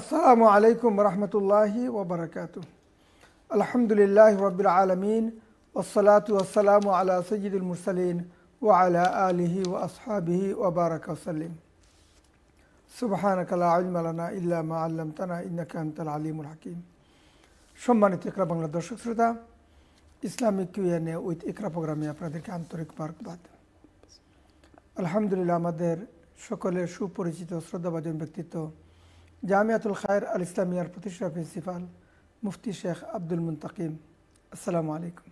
السلام عليكم ورحمة الله وبركاته الحمد لله رب العالمين والصلاة والسلام على سيد المرسلين وعلى آله وأصحابه وبارك وسلم سبحانك لا علم لنا إلا ما علمتنا إنك أنت العليم الحكيم সম্মানিত ইকরা বাংলা দর্শক শ্রোতা ইসলামিক কিউএনএ উইথ ইকরা প্রোগ্রামে আপনাদেরকে আন্তরিক বার্কবাদ আলহামদুলিল্লাহ আমাদের সকলের সুপরিচিত শ্রদ্ধাভাজন ব্যক্তিত্ব জামিয়াতুল খায়ের আল ইসলামিয়ার প্রতিষ্ঠা প্রিন্সিপাল মুফতি শেখ আব্দুল মুন্তাকিম আসসালামু আলাইকুম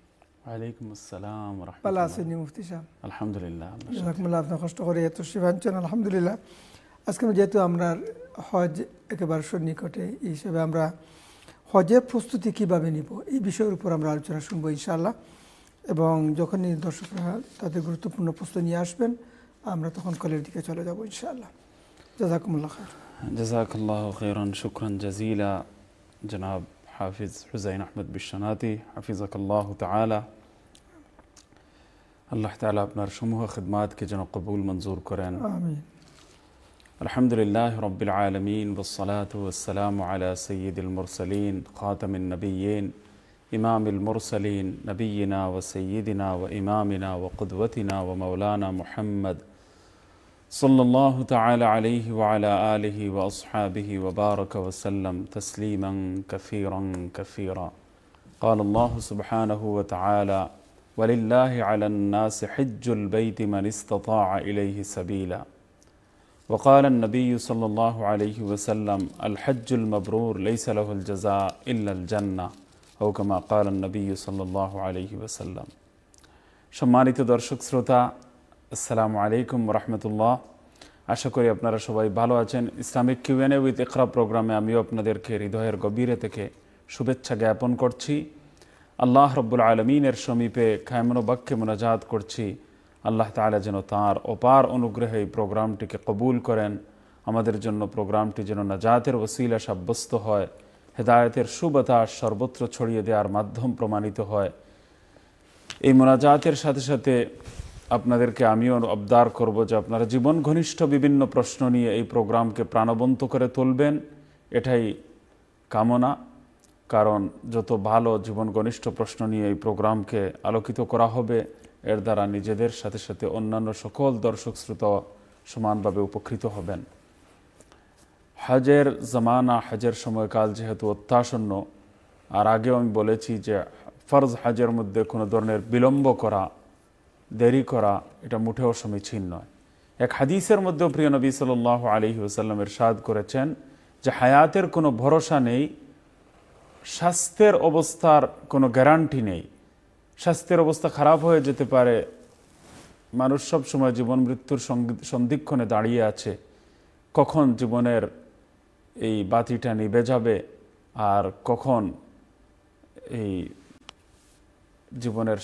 ওয়ালাইকুম আসসালাম ভালো আছেন মুফতি সাহেব আলহামদুলিল্লাহ রহমুল্লাহ আপনার কষ্ট করে এত শিবাঞ্চন আলহামদুলিল্লাহ আজকে যেহেতু আমরা হজ একেবারে সন্নিকটে এই হিসেবে আমরা হজের প্রস্তুতি কিভাবে নিব এই বিষয়ের উপর আমরা আলোচনা শুনবো ইনশাআল্লাহ এবং যখনই দর্শকরা তাদের গুরুত্বপূর্ণ প্রস্তুতি নিয়ে আসবেন আমরা তখন কলের দিকে চলে যাব ইনশাআল্লাহ জাজাকুমুল্লাহ খায় جزاك الله خيرا شكرا جزيلا جناب حافظ حسين أحمد بالشناتي حفظك الله تعالى الله تعالى اپنا خدماتك خدمات جناب قبول منظور كرين آمين الحمد لله رب العالمين والصلاة والسلام على سيد المرسلين خاتم النبيين إمام المرسلين نبينا وسيدنا وإمامنا وقدوتنا ومولانا محمد صلى الله تعالى عليه وعلى آله وأصحابه وبارك وسلم تسليما كثيرا كثيرا قال الله سبحانه وتعالى ولله على الناس حج البيت من استطاع إليه سبيلا وقال النبي صلى الله عليه وسلم الحج المبرور ليس له الجزاء إلا الجنة أو كما قال النبي صلى الله عليه وسلم সম্মানিত درشق শ্রোতা আসসালামু আলাইকুম রহমতুল্লাহ আশা করি আপনারা সবাই ভালো আছেন ইসলামিক কিউএনএ উইথ ইকরা প্রোগ্রামে আমিও আপনাদেরকে হৃদয়ের গভীরে থেকে শুভেচ্ছা জ্ঞাপন করছি আল্লাহ রব্বুল আলমিনের সমীপে খায়মনোবাক্যে মোনাজাত করছি আল্লাহ তালা যেন তাঁর অপার অনুগ্রহে এই প্রোগ্রামটিকে কবুল করেন আমাদের জন্য প্রোগ্রামটি যেন নাজাতের ওসিলা সাব্যস্ত হয় হেদায়তের সুবতা সর্বত্র ছড়িয়ে দেওয়ার মাধ্যম প্রমাণিত হয় এই মোনাজাতের সাথে সাথে আপনাদেরকে আমিও অবদার করব যে আপনারা জীবন ঘনিষ্ঠ বিভিন্ন প্রশ্ন নিয়ে এই প্রোগ্রামকে প্রাণবন্ত করে তুলবেন এটাই কামনা কারণ যত ভালো জীবন ঘনিষ্ঠ প্রশ্ন নিয়ে এই প্রোগ্রামকে আলোকিত করা হবে এর দ্বারা নিজেদের সাথে সাথে অন্যান্য সকল দর্শক শ্রোতা সমানভাবে উপকৃত হবেন হজের জামানা হজের সময়কাল যেহেতু অত্যাসন্ন আর আগেও আমি বলেছি যে ফরজ হজের মধ্যে কোনো ধরনের বিলম্ব করা দেরি করা এটা মুঠেও সমীচীন নয় এক হাদিসের মধ্যেও প্রিয় নবী সাল আলি ওসাল্লামের সাদ করেছেন যে হায়াতের কোনো ভরসা নেই স্বাস্থ্যের অবস্থার কোনো গ্যারান্টি নেই স্বাস্থ্যের অবস্থা খারাপ হয়ে যেতে পারে মানুষ সব সময় জীবন মৃত্যুর সন্ধিক্ষণে দাঁড়িয়ে আছে কখন জীবনের এই বাতিটা নিবে যাবে আর কখন এই জীবনের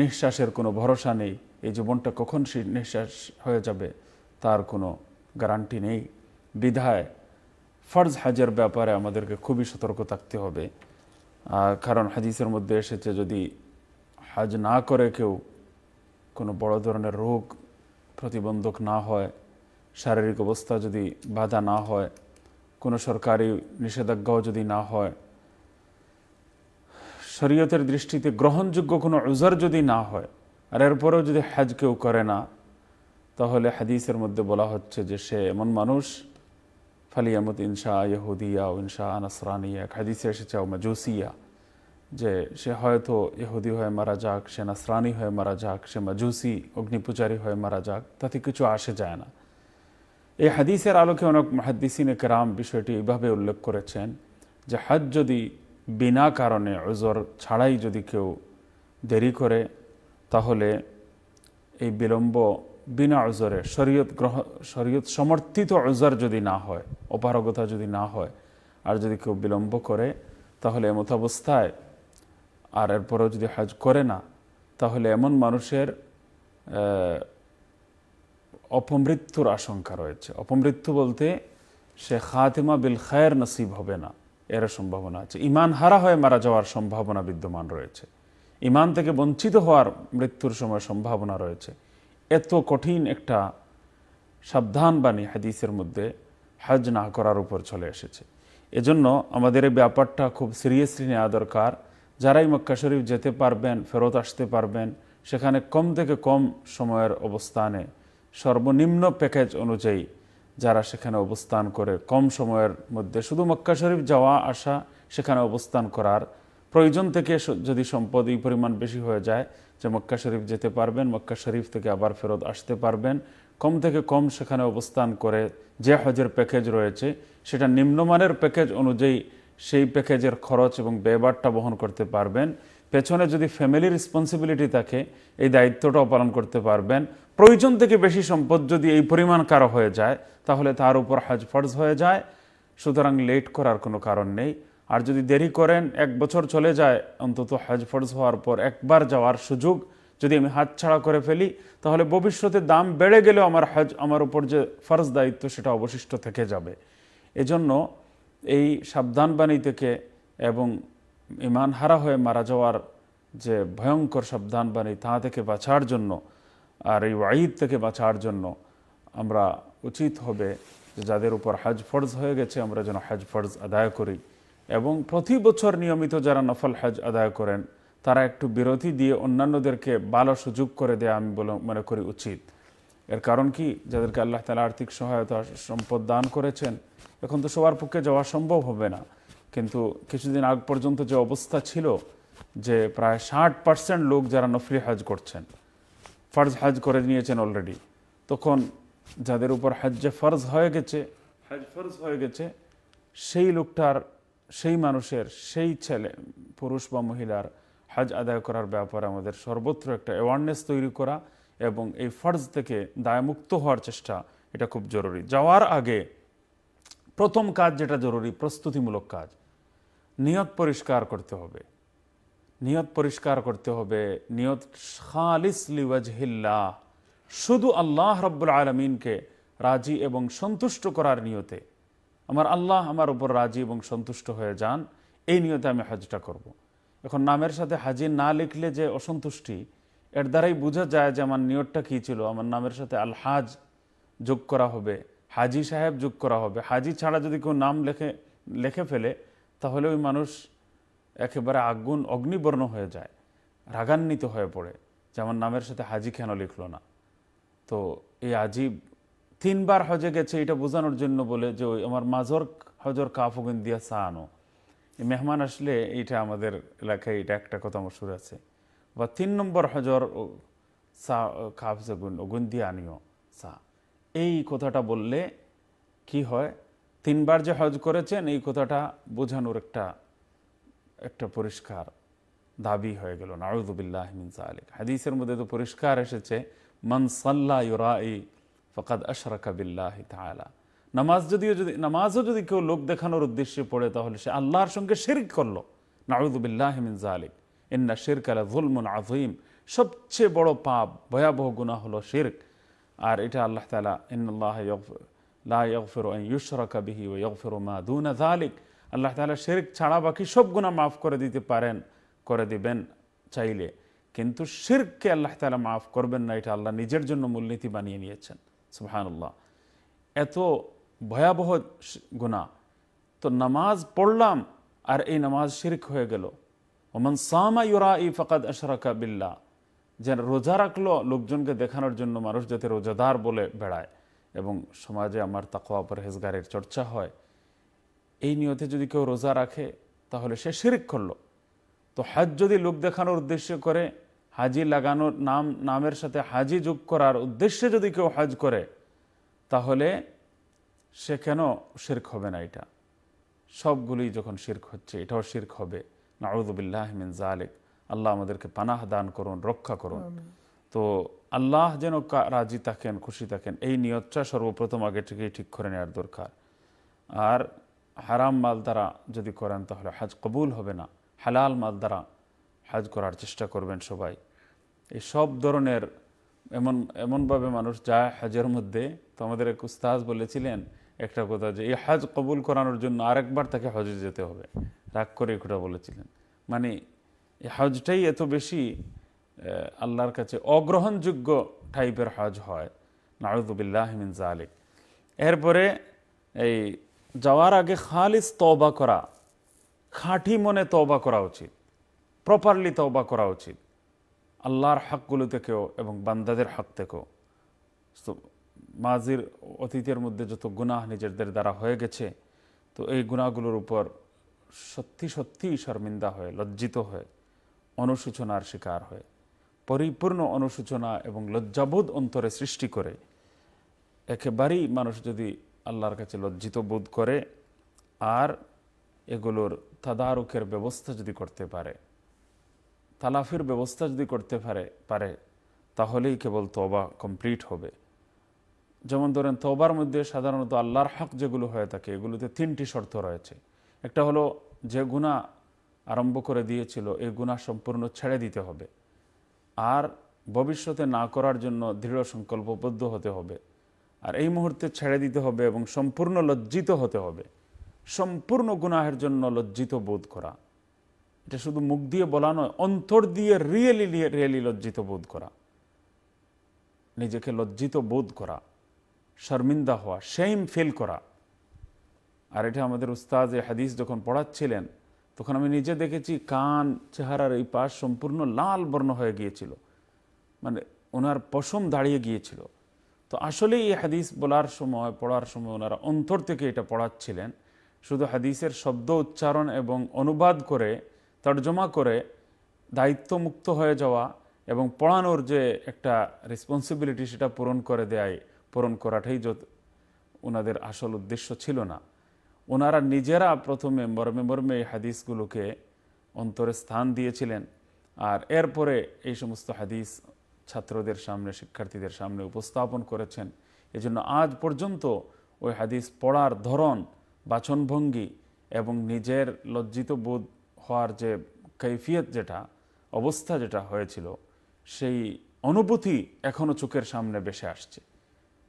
নিঃশ্বাসের কোনো ভরসা নেই এই জীবনটা কখন সে নিঃশ্বাস হয়ে যাবে তার কোনো গ্যারান্টি নেই বিধায় ফর্জ হাজের ব্যাপারে আমাদেরকে খুবই সতর্ক থাকতে হবে কারণ হাজিসের মধ্যে এসেছে যদি হাজ না করে কেউ কোনো বড় ধরনের রোগ প্রতিবন্ধক না হয় শারীরিক অবস্থা যদি বাধা না হয় কোনো সরকারি নিষেধাজ্ঞাও যদি না হয় শরীয়তের দৃষ্টিতে গ্রহণযোগ্য কোনো উজার যদি না হয় আর এরপরেও যদি হাজ কেউ করে না তাহলে হাদিসের মধ্যে বলা হচ্ছে যে সে এমন মানুষ ফালিয়ামত ইনশা ইহুদিয়া ইনশা নাসরানিয়া হাদিসে এসেছে মাজুসিয়া যে সে হয়তো ইহুদি হয়ে মারা যাক সে নাসরানি হয়ে মারা যাক সে মাজুসি অগ্নিপূজারী হয়ে মারা যাক তাতে কিছু আসে যায় না এই হাদিসের আলোকে অনেক হাদিসিনে কেরাম বিষয়টি এভাবে উল্লেখ করেছেন যে হাজ যদি বিনা কারণে ওজর ছাড়াই যদি কেউ দেরি করে তাহলে এই বিলম্ব বিনা ওজরে শরীয়ত গ্রহ শরীয়ত সমর্থিত ওজর যদি না হয় অপারগতা যদি না হয় আর যদি কেউ বিলম্ব করে তাহলে এমত অবস্থায় আর এরপরও যদি হাজ করে না তাহলে এমন মানুষের অপমৃত্যুর আশঙ্কা রয়েছে অপমৃত্যু বলতে সে খাতেমা বিল খায়ের নসিব হবে না এর সম্ভাবনা আছে ইমান হারা হয়ে মারা যাওয়ার সম্ভাবনা বিদ্যমান রয়েছে ইমান থেকে বঞ্চিত হওয়ার মৃত্যুর সময় সম্ভাবনা রয়েছে এত কঠিন একটা সাবধান বাণী হাদিসের মধ্যে হজ না করার উপর চলে এসেছে এজন্য আমাদের এই ব্যাপারটা খুব সিরিয়াসলি নেওয়া দরকার যারাই মক্কা শরীফ যেতে পারবেন ফেরত আসতে পারবেন সেখানে কম থেকে কম সময়ের অবস্থানে সর্বনিম্ন প্যাকেজ অনুযায়ী যারা সেখানে অবস্থান করে কম সময়ের মধ্যে শুধু মক্কা শরীফ যাওয়া আসা সেখানে অবস্থান করার প্রয়োজন থেকে যদি সম্পদ এই পরিমাণ বেশি হয়ে যায় যে মক্কা শরীফ যেতে পারবেন মক্কা শরীফ থেকে আবার ফেরত আসতে পারবেন কম থেকে কম সেখানে অবস্থান করে যে হজের প্যাকেজ রয়েছে সেটা নিম্নমানের প্যাকেজ অনুযায়ী সেই প্যাকেজের খরচ এবং ব্যয়বারটা বহন করতে পারবেন পেছনে যদি ফ্যামিলির রেসপন্সিবিলিটি থাকে এই দায়িত্বটাও পালন করতে পারবেন প্রয়োজন থেকে বেশি সম্পদ যদি এই পরিমাণ কারো হয়ে যায় তাহলে তার উপর হাজ ফর্জ হয়ে যায় সুতরাং লেট করার কোনো কারণ নেই আর যদি দেরি করেন এক বছর চলে যায় অন্তত হাজ ফর্জ হওয়ার পর একবার যাওয়ার সুযোগ যদি আমি হাত ছাড়া করে ফেলি তাহলে ভবিষ্যতে দাম বেড়ে গেলেও আমার হজ আমার উপর যে ফর্জ দায়িত্ব সেটা অবশিষ্ট থেকে যাবে এজন্য এই সাবধানবাণী থেকে এবং ইমান হারা হয়ে মারা যাওয়ার যে ভয়ঙ্কর সাবধানবাণী তা থেকে বাঁচার জন্য আর এই ওয়াঈদ থেকে বাঁচার জন্য আমরা উচিত হবে যে যাদের উপর হজ ফরজ হয়ে গেছে আমরা যেন হজ ফরজ আদায় করি এবং প্রতি বছর নিয়মিত যারা নফল হজ আদায় করেন তারা একটু বিরতি দিয়ে অন্যান্যদেরকে ভালো সুযোগ করে দেয়া আমি বলে মনে করি উচিত এর কারণ কি যাদেরকে আল্লাহ তালা আর্থিক সহায়তা সম্পদ দান করেছেন এখন তো সবার পক্ষে যাওয়া সম্ভব হবে না কিন্তু কিছুদিন আগ পর্যন্ত যে অবস্থা ছিল যে প্রায় ষাট পার্সেন্ট লোক যারা নফরি হজ করছেন ফর্জ হজ করে নিয়েছেন অলরেডি তখন যাদের উপর হজ্জে ফার্জ হয়ে গেছে হজ ফরজ হয়ে গেছে সেই লোকটার সেই মানুষের সেই ছেলে পুরুষ বা মহিলার হজ আদায় করার ব্যাপারে আমাদের সর্বত্র একটা অ্যাওয়ারনেস তৈরি করা এবং এই ফর্জ থেকে দায়মুক্ত হওয়ার চেষ্টা এটা খুব জরুরি যাওয়ার আগে প্রথম কাজ যেটা জরুরি প্রস্তুতিমূলক কাজ নিয়ত পরিষ্কার করতে হবে নিয়ত পরিষ্কার করতে হবে নিয়ত খালিস লিওয়াজহিল্লাহ শুধু আল্লাহ রব্বুল আলমিনকে রাজি এবং সন্তুষ্ট করার নিয়তে আমার আল্লাহ আমার উপর রাজি এবং সন্তুষ্ট হয়ে যান এই নিয়তে আমি হাজটা করব। এখন নামের সাথে হাজি না লিখলে যে অসন্তুষ্টি এর দ্বারাই বোঝা যায় যে আমার নিয়তটা কী ছিল আমার নামের সাথে আল হাজ যোগ করা হবে হাজি সাহেব যোগ করা হবে হাজি ছাড়া যদি কেউ নাম লেখে লেখে ফেলে তাহলে ওই মানুষ একেবারে আগুন অগ্নিবর্ণ হয়ে যায় রাগান্বিত হয়ে পড়ে যে আমার নামের সাথে হাজি কেন লিখলো না তো এই আজি তিনবার হজে গেছে এটা বোঝানোর জন্য বলে যে ওই আমার মাজর হজর কাফগুন দিয়া আনো মেহমান আসলে এইটা আমাদের এলাকায় এটা একটা কথা মশুর আছে বা তিন নম্বর হজর সা কাফ গুণ ওগুন দিয়ে আনিও সা এই কথাটা বললে কি হয় তিনবার যে হজ করেছেন এই কথাটা বোঝানোর একটা একটা পরিষ্কার দাবি হয়ে গেল নারুদুবিল্লাহ মিন হাদিসের মধ্যে তো পরিষ্কার এসেছে মান সাল্লা ইউরাই ফকাদ আশরাকাবিল্লাহ তালা নামাজ যদিও যদি নামাজও যদি কেউ লোক দেখানোর উদ্দেশ্যে পড়ে তাহলে সে আল্লাহর সঙ্গে শেরিক করলো নারুদুবিল্লাহ মিন আলিক ইন্না শেরক আলা জুলমুন আজিম সবচেয়ে বড় পাপ ভয়াবহ গুণা হলো শেরক আর এটা আল্লাহ তালা ইন্নআল্লাহ লাফের ইউসরকা বিহি ও ইয়ফের মা দুনা জালিক আল্লাহ তালা শেরিক ছাড়া বাকি সব গুণা মাফ করে দিতে পারেন করে দিবেন চাইলে কিন্তু শিরককে আল্লাহ তালা মাফ করবেন না এটা আল্লাহ নিজের জন্য মূলনীতি বানিয়ে নিয়েছেন সুবাহানুল্লাহ এত ভয়াবহ গুণা তো নামাজ পড়লাম আর এই নামাজ শিরক হয়ে গেল ওমান সামা ইউরা ই ফকাদ আশরাকা বিল্লা যে রোজা রাখলো লোকজনকে দেখানোর জন্য মানুষ যাতে রোজাদার বলে বেড়ায় এবং সমাজে আমার তাকোয়া পরহেজগারের চর্চা হয় এই নিয়তে যদি কেউ রোজা রাখে তাহলে সে শিরিক করলো তো হাজ যদি লোক দেখানোর উদ্দেশ্য করে হাজি লাগানোর নাম নামের সাথে হাজি যোগ করার উদ্দেশ্যে যদি কেউ হাজ করে তাহলে সে কেন শির্ক হবে না এটা সবগুলি যখন শির্ক হচ্ছে এটাও শির্ক হবে নাউদুবিল্লাহমিন জালেক আল্লাহ আমাদেরকে পানাহ দান করুন রক্ষা করুন তো আল্লাহ যেন রাজি থাকেন খুশি থাকেন এই নিয়তটা সর্বপ্রথম আগে থেকেই ঠিক করে নেওয়ার দরকার আর হারাম মাল দ্বারা যদি করেন তাহলে হাজ কবুল হবে না হালাল মাল দ্বারা হাজ করার চেষ্টা করবেন সবাই এই সব ধরনের এমন এমনভাবে মানুষ যায় হাজের মধ্যে তো আমাদের এক উস্তাহ বলেছিলেন একটা কথা যে এই হাজ কবুল করানোর জন্য আরেকবার তাকে হজে যেতে হবে রাগ করে একটা বলেছিলেন মানে এই হজটাই এত বেশি আল্লাহর কাছে অগ্রহণযোগ্য টাইপের হজ হয় নারুদুবিল্লাহমিন জালিক এরপরে এই যাওয়ার আগে খালিস তবা করা খাঁটি মনে তবা করা উচিত প্রপারলি তবা করা উচিত আল্লাহর হকগুলো থেকেও এবং বান্দাদের হক থেকেও মাজির অতীতের মধ্যে যত গুনাহ নিজেদের দ্বারা হয়ে গেছে তো এই গুণাগুলোর উপর সত্যি সত্যিই শর্মিন্দা হয়ে লজ্জিত হয়ে অনুশোচনার শিকার হয়ে পরিপূর্ণ অনুশোচনা এবং লজ্জাবোধ অন্তরে সৃষ্টি করে একেবারেই মানুষ যদি আল্লাহর কাছে লজ্জিত বোধ করে আর এগুলোর তাদারুকের ব্যবস্থা যদি করতে পারে তালাফের ব্যবস্থা যদি করতে পারে পারে তাহলেই কেবল তবা কমপ্লিট হবে যেমন ধরেন তবার মধ্যে সাধারণত আল্লাহর হক যেগুলো হয়ে থাকে এগুলোতে তিনটি শর্ত রয়েছে একটা হলো যে গুণা আরম্ভ করে দিয়েছিল এই গুণা সম্পূর্ণ ছেড়ে দিতে হবে আর ভবিষ্যতে না করার জন্য দৃঢ় সংকল্পবদ্ধ হতে হবে আর এই মুহূর্তে ছেড়ে দিতে হবে এবং সম্পূর্ণ লজ্জিত হতে হবে সম্পূর্ণ গুনাহের জন্য লজ্জিত বোধ করা এটা শুধু মুখ দিয়ে বলা নয় অন্তর দিয়ে রিয়েলি রিয়েলি লজ্জিত বোধ করা নিজেকে লজ্জিত বোধ করা শর্মিন্দা হওয়া সেইম ফিল করা আর এটা আমাদের উস্তাজ হাদিস যখন পড়াচ্ছিলেন তখন আমি নিজে দেখেছি কান চেহারার এই পাশ সম্পূর্ণ লাল বর্ণ হয়ে গিয়েছিল মানে ওনার পশম দাঁড়িয়ে গিয়েছিল তো আসলেই এই হাদিস বলার সময় পড়ার সময় ওনারা অন্তর থেকে এটা পড়াচ্ছিলেন শুধু হাদিসের শব্দ উচ্চারণ এবং অনুবাদ করে তর্জমা করে দায়িত্বমুক্ত হয়ে যাওয়া এবং পড়ানোর যে একটা রেসপন্সিবিলিটি সেটা পূরণ করে দেয় পূরণ করাটাই যত ওনাদের আসল উদ্দেশ্য ছিল না ওনারা নিজেরা প্রথমে মর্মে মর্মে এই হাদিসগুলোকে অন্তরে স্থান দিয়েছিলেন আর এরপরে এই সমস্ত হাদিস ছাত্রদের সামনে শিক্ষার্থীদের সামনে উপস্থাপন করেছেন এজন্য আজ পর্যন্ত ওই হাদিস পড়ার ধরন বাচনভঙ্গি এবং নিজের লজ্জিত বোধ হওয়ার যে কৈফিয়ত যেটা অবস্থা যেটা হয়েছিল সেই অনুভূতি এখনও চোখের সামনে বেসে আসছে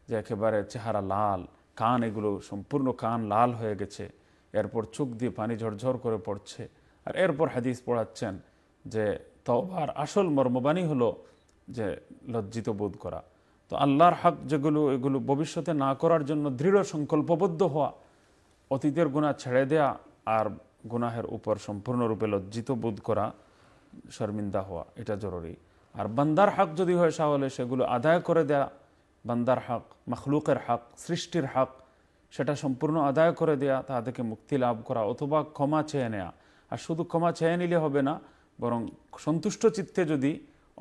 যে একেবারে চেহারা লাল কান এগুলো সম্পূর্ণ কান লাল হয়ে গেছে এরপর চোখ দিয়ে পানি ঝরঝর করে পড়ছে আর এরপর হাদিস পড়াচ্ছেন যে তবার আসল মর্মবাণী হলো যে লজ্জিত বোধ করা তো আল্লাহর হক যেগুলো এগুলো ভবিষ্যতে না করার জন্য দৃঢ় সংকল্পবদ্ধ হওয়া অতীতের গুণা ছেড়ে দেয়া আর গুনাহের উপর সম্পূর্ণরূপে লজ্জিত বোধ করা শর্মিন্দা হওয়া এটা জরুরি আর বান্দার হক যদি হয় তাহলে সেগুলো আদায় করে দেয়া বান্দার হক মখলুকের হক সৃষ্টির হক সেটা সম্পূর্ণ আদায় করে দেয়া তাদেরকে মুক্তি লাভ করা অথবা ক্ষমা চেয়ে নেয়া আর শুধু ক্ষমা চেয়ে নিলে হবে না বরং সন্তুষ্ট চিত্তে যদি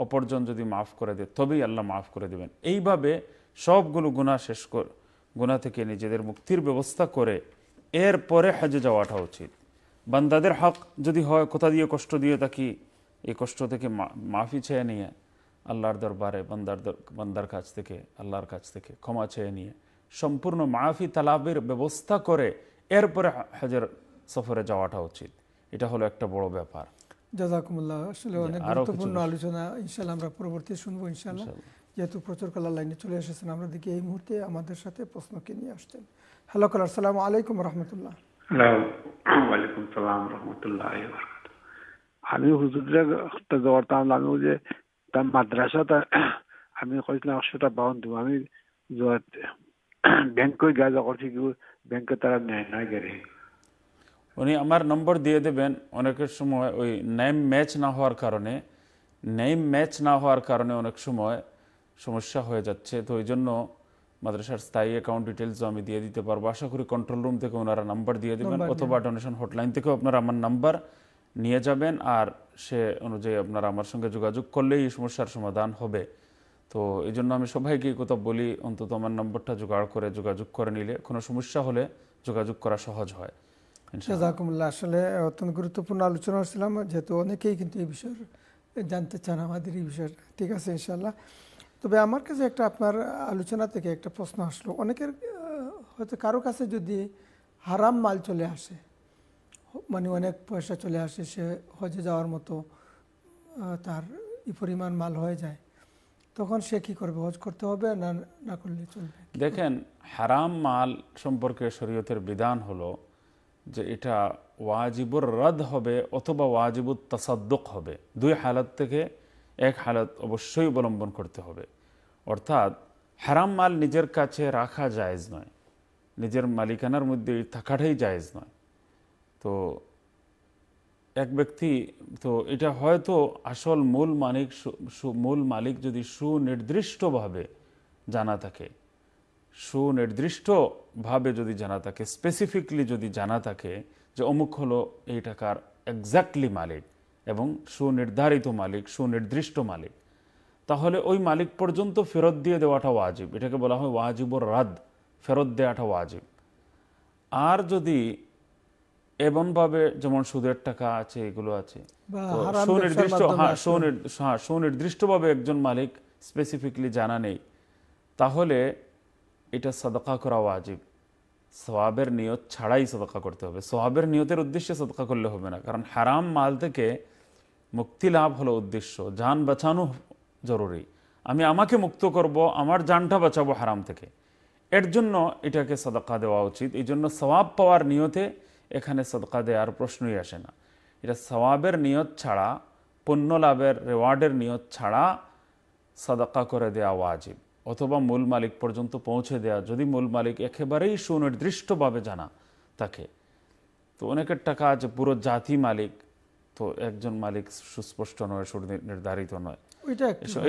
অপরজন যদি মাফ করে দেয় তবেই আল্লাহ মাফ করে দেবেন এইভাবে সবগুলো গুণা শেষ কর গুণা থেকে নিজেদের মুক্তির ব্যবস্থা করে এর পরে হজে যাওয়াটা উচিত বান্দাদের হক যদি হয় কোথা দিয়ে কষ্ট দিয়ে থাকি এই কষ্ট থেকে মাফি চেয়ে নিয়ে আল্লাহর দরবারে বান্দার বান্দার কাছ থেকে আল্লাহর কাছ থেকে ক্ষমা চেয়ে নিয়ে সম্পূর্ণ মাফি তালাবের ব্যবস্থা করে এরপরে হাজার সফরে যাওয়াটা উচিত এটা হলো একটা বড় ব্যাপার জাজাকুমুল্লাহ আসলে অনেক গুরুত্বপূর্ণ আলোচনা ইনশাল্লাহ আমরা পরবর্তী শুনবো ইনশাল্লাহ যেহেতু প্রচুর লাইনে চলে এসেছেন আমরা দেখি এই মুহূর্তে আমাদের সাথে প্রশ্নকে নিয়ে আসছেন হ্যালো সালাম আলাইকুম রহমতুল্লাহ আমি হুজুরটা আমি যে তা মাদ্রাসাত আমি কইছিলাম একশোটা দিব আমি ব্যাংক ব্যাংকে গাজা করছি কি ব্যাংকে তারা নেয় না গেলে উনি আমার নম্বর দিয়ে দেবেন অনেকের সময় ওই নেম ম্যাচ না হওয়ার কারণে নেম ম্যাচ না হওয়ার কারণে অনেক সময় সমস্যা হয়ে যাচ্ছে তো ওই জন্য মাদ্রাসার স্থায়ী অ্যাকাউন্ট ডিটেলস আমি দিয়ে দিতে পারবো আশা করি কন্ট্রোল রুম থেকে ওনারা নাম্বার দিয়ে দেবেন অথবা ডোনেশন হটলাইন থেকেও আপনারা আমার নাম্বার নিয়ে যাবেন আর সে অনুযায়ী আপনারা আমার সঙ্গে যোগাযোগ করলেই এই সমস্যার সমাধান হবে তো এই জন্য আমি সবাইকে কথা বলি অন্তত আমার নম্বরটা জোগাড় করে যোগাযোগ করে নিলে কোনো সমস্যা হলে যোগাযোগ করা সহজ হয় আসলে অত্যন্ত গুরুত্বপূর্ণ আলোচনা হচ্ছিলাম যেহেতু অনেকেই কিন্তু এই বিষয়ে জানতে চান আমাদের এই বিষয়ে ঠিক আছে ইনশাল্লাহ তবে আমার কাছে একটা আপনার আলোচনা থেকে একটা প্রশ্ন আসলো অনেকের হয়তো কারো কাছে যদি হারাম মাল চলে আসে মানে অনেক পয়সা চলে আসে সে হজে যাওয়ার মতো তার পরিমাণ মাল হয়ে যায় তখন সে কি করবে হজ করতে হবে না না করলে চলবে দেখেন হারাম মাল সম্পর্কে শরীয়তের বিধান হলো যে এটা ওয়াজিবুর রদ হবে অথবা ওয়াজিবুর তাসাদ্দুক হবে দুই হালত থেকে এক হালত অবশ্যই অবলম্বন করতে হবে অর্থাৎ হারাম মাল নিজের কাছে রাখা জায়েজ নয় নিজের মালিকানার মধ্যে থাকাটাই জায়েজ নয় তো এক ব্যক্তি তো এটা হয়তো আসল মূল মালিক মূল মালিক যদি সুনির্দিষ্টভাবে জানা থাকে সুনির্দিষ্টভাবে যদি জানা থাকে স্পেসিফিকলি যদি জানা থাকে যে অমুক হলো এই টাকার একজাক্টলি মালিক এবং সুনির্ধারিত মালিক সুনির্দিষ্ট মালিক তাহলে ওই মালিক পর্যন্ত ফেরত দিয়ে দেওয়াটা ওয়াজিব এটাকে বলা হয় ওয়াজিবর রাদ ফেরত দেওয়াটা ওয়াজিব আর যদি এমনভাবে যেমন সুদের টাকা আছে এগুলো আছে সুনির্দিষ্ট হ্যাঁ, হ্যাঁ সুনির্দিষ্টভাবে একজন মালিক স্পেসিফিকলি জানা নেই তাহলে এটা সদকা করা ওয়াজিব সোহাবের নিয়ত ছাড়াই সদকা করতে হবে সোয়াবের নিয়তের উদ্দেশ্যে সদকা করলে হবে না কারণ হারাম মাল থেকে মুক্তি লাভ হলো উদ্দেশ্য যান বাঁচানো জরুরি আমি আমাকে মুক্ত করব আমার যানটা বাঁচাবো হারাম থেকে এর জন্য এটাকে সদকা দেওয়া উচিত এই জন্য সবাব পাওয়ার নিয়তে এখানে সদকা দেওয়ার প্রশ্নই আসে না এটা সওয়াবের নিয়ত ছাড়া পণ্য লাভের রেওয়ার্ডের নিয়ত ছাড়া সদকা করে দেওয়া ওয়াজিব অথবা মূল মালিক পর্যন্ত পৌঁছে দেওয়া যদি মূল মালিক একেবারেই সুনির্দিষ্টভাবে জানা তাকে তো অনেকের টাকা আছে পুরো জাতি মালিক তো একজন মালিক সুস্পষ্ট নয় নির্ধারিত নয়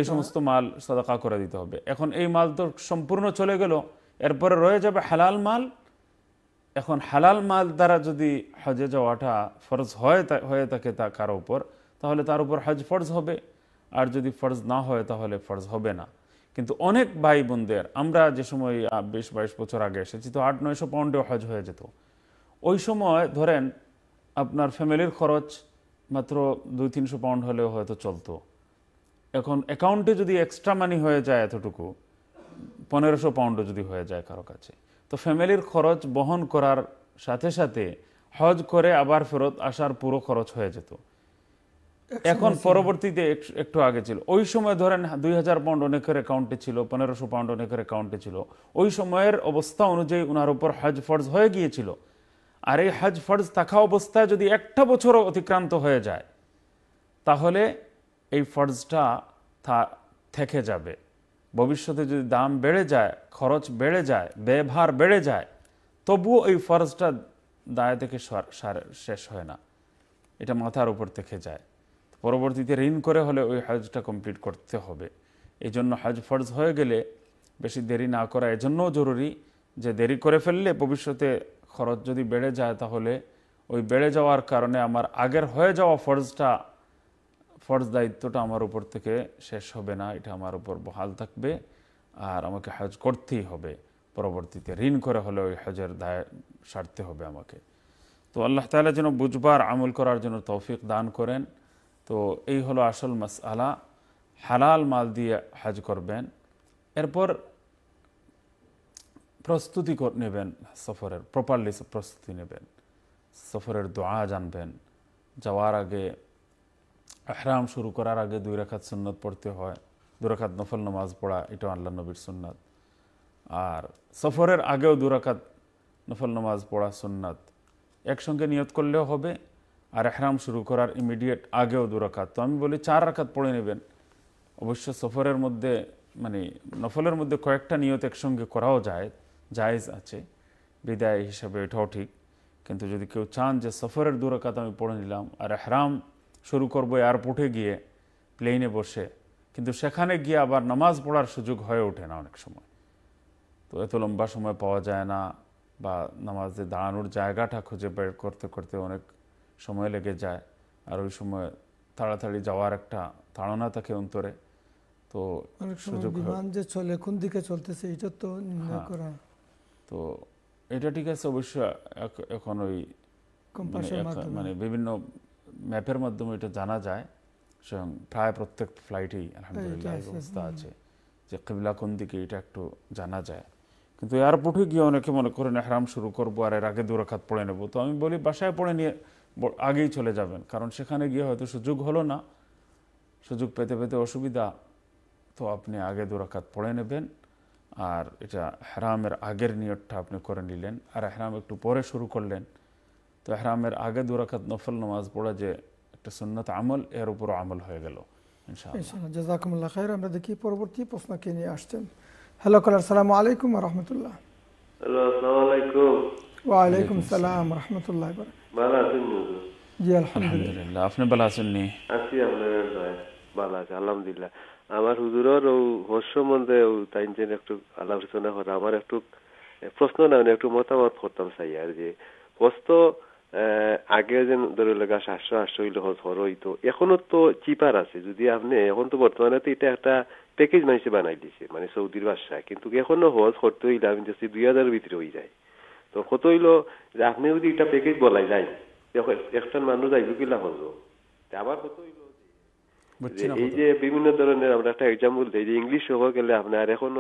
এই সমস্ত মাল সদাকা করে দিতে হবে এখন এই মাল তো সম্পূর্ণ চলে গেল এরপরে রয়ে যাবে হালাল মাল এখন হালাল মাল দ্বারা যদি হজে যাওয়াটা ফরজ হয় হয়ে থাকে তা কারো উপর তাহলে তার উপর হজ ফরজ হবে আর যদি ফরজ না হয় তাহলে ফরজ হবে না কিন্তু অনেক ভাই বোনদের আমরা যে সময় বিশ বাইশ বছর আগে এসেছি তো আট নয়শো পাউন্ডেও হজ হয়ে যেত ওই সময় ধরেন আপনার ফ্যামিলির খরচ মাত্র দুই তিনশো পাউন্ড হলেও হয়তো চলতো এখন অ্যাকাউন্টে যদি এক্সট্রা মানি হয়ে যায় এতটুকু পনেরোশো পাউন্ডও যদি হয়ে যায় কারো কাছে তো ফ্যামিলির খরচ বহন করার সাথে সাথে হজ করে আবার ফেরত আসার পুরো খরচ হয়ে যেত এখন পরবর্তীতে একটু আগে ছিল ওই সময় ধরেন দুই হাজার পাউন্ড অনেকের অ্যাকাউন্টে ছিল পনেরোশো পাউন্ড অনেকের অ্যাকাউন্টে ছিল ওই সময়ের অবস্থা অনুযায়ী ওনার উপর হজ ফর্জ হয়ে গিয়েছিল আর এই হজ ফর্জ থাকা অবস্থায় যদি একটা বছরও অতিক্রান্ত হয়ে যায় তাহলে এই ফর্জটা থেকে যাবে ভবিষ্যতে যদি দাম বেড়ে যায় খরচ বেড়ে যায় ব্যবহার বেড়ে যায় তবুও এই ফরজটা দায় থেকে শেষ হয় না এটা মাথার উপর থেকে যায় পরবর্তীতে ঋণ করে হলে ওই হজটা কমপ্লিট করতে হবে এই জন্য হজ ফরজ হয়ে গেলে বেশি দেরি না করা এজন্যও জরুরি যে দেরি করে ফেললে ভবিষ্যতে খরচ যদি বেড়ে যায় তাহলে ওই বেড়ে যাওয়ার কারণে আমার আগের হয়ে যাওয়া ফরজটা ফরজ দায়িত্বটা আমার উপর থেকে শেষ হবে না এটা আমার উপর বহাল থাকবে আর আমাকে হজ করতেই হবে পরবর্তীতে ঋণ করে হলেও ওই হজের দায় সারতে হবে আমাকে তো আল্লাহ তালা যেন বুঝবার আমল করার জন্য তৌফিক দান করেন তো এই হলো আসল মাস আলা হালাল মাল দিয়ে হজ করবেন এরপর প্রস্তুতি নেবেন সফরের প্রপারলি প্রস্তুতি নেবেন সফরের দোয়া জানবেন যাওয়ার আগে হারাম শুরু করার আগে দুই রাখাত সুন্নত পড়তে হয় দুরাকাত নফল নামাজ পড়া এটাও আল্লাহ নবীর সুন্নাত আর সফরের আগেও দুরাকাত নফল নামাজ পড়া সুন্নাত একসঙ্গে নিয়ত করলেও হবে আর এহরাম শুরু করার ইমিডিয়েট আগেও দুরাকাত তো আমি বলি চার রাখাত পড়ে নেবেন অবশ্য সফরের মধ্যে মানে নফলের মধ্যে কয়েকটা নিয়ত একসঙ্গে করাও যায় জায়েজ আছে বিদায় হিসাবে এটাও ঠিক কিন্তু যদি কেউ চান যে সফরের দুরাকাত আমি পড়ে নিলাম আর এহরাম শুরু করব এয়ারপোর্টে গিয়ে প্লেনে বসে কিন্তু সেখানে গিয়ে আবার নামাজ পড়ার সুযোগ হয়ে ওঠে না অনেক সময় তো এত লম্বা সময় পাওয়া যায় না বা নামাজে দাঁড়ানোর জায়গাটা খুঁজে বের করতে করতে অনেক সময় লেগে যায় আর ওই সময় তাড়াতাড়ি যাওয়ার একটা তাড়না থাকে অন্তরে তো অনেক যে চলে কোন দিকে চলতেছে এটা তো হ্যাঁ। করা তো এটা ঠিক আছে অবশ্য এখন ওই মানে, মানে বিভিন্ন ম্যাপের মাধ্যমে এটা জানা যায় স্বয়ং প্রায় প্রত্যেক ফ্লাইটেই আলহামদুলিল্লাহ হ্যাঁ, ব্যবস্থা আছে যে কিবলা কোন দিকে এটা একটু জানা যায় কিন্তু এয়ারপোর্টে গিয়ে অনেকে মনে করেন হ্যারাম শুরু করবো আর এর আগে দুরাখাত পড়ে নেব তো আমি বলি বাসায় পড়ে নিয়ে আগেই চলে যাবেন কারণ সেখানে গিয়ে হয়তো সুযোগ হলো না সুযোগ পেতে পেতে অসুবিধা তো আপনি আগে দুরাকাত পড়ে নেবেন আর এটা হ্যারামের আগের নিয়তটা আপনি করে নিলেন আর হ্যারাম একটু পরে শুরু করলেন তো এহরামের আগে রাখাত নফল নামাজ পড়া যে একটা সুন্নত আমল এর উপর আমল হয়ে গেল জাজাকুমুল্লাহ খাইর আমরা দেখি পরবর্তী প্রশ্ন কে নিয়ে আসছেন হ্যালো সালামু আলাইকুম রহমতুল্লাহ ওয়ালাইকুম সালাম রহমতুল্লাহ জি আলহামদুলিল্লাহ আপনি ভালো আছেন নি আছি ভালো আলহামদুলিল্লাহ আমার হুজুরর ও মন্দে ও তাই একটু আলোচনা করা আমার একটু প্রশ্ন না মানে একটু মতামত করতাম চাই আর যে হস্ত আগে যে ধরে লগা সাতশো আটশো হইলে হজ খরচ হইতো এখনো তো চিপার আছে যদি আপনি এখন তো বর্তমানে তো এটা একটা প্যাকেজ মানুষে বানাই দিছে মানে সৌদির বাদশাহ কিন্তু এখনো হজ করতে হইলে আমি দেখছি দুই হাজারের ভিতরে হয়ে যায় তো কত হইল যে আপনি যদি এটা প্যাকেজ বলাই যাই দেখো একটা মানুষ যাইব কিলা হজ আবার কত হইল এই যে বিভিন্ন ধরনের আমরা একটা এক্সাম্পল দিই যে ইংলিশ হোক গেলে আপনার এখনো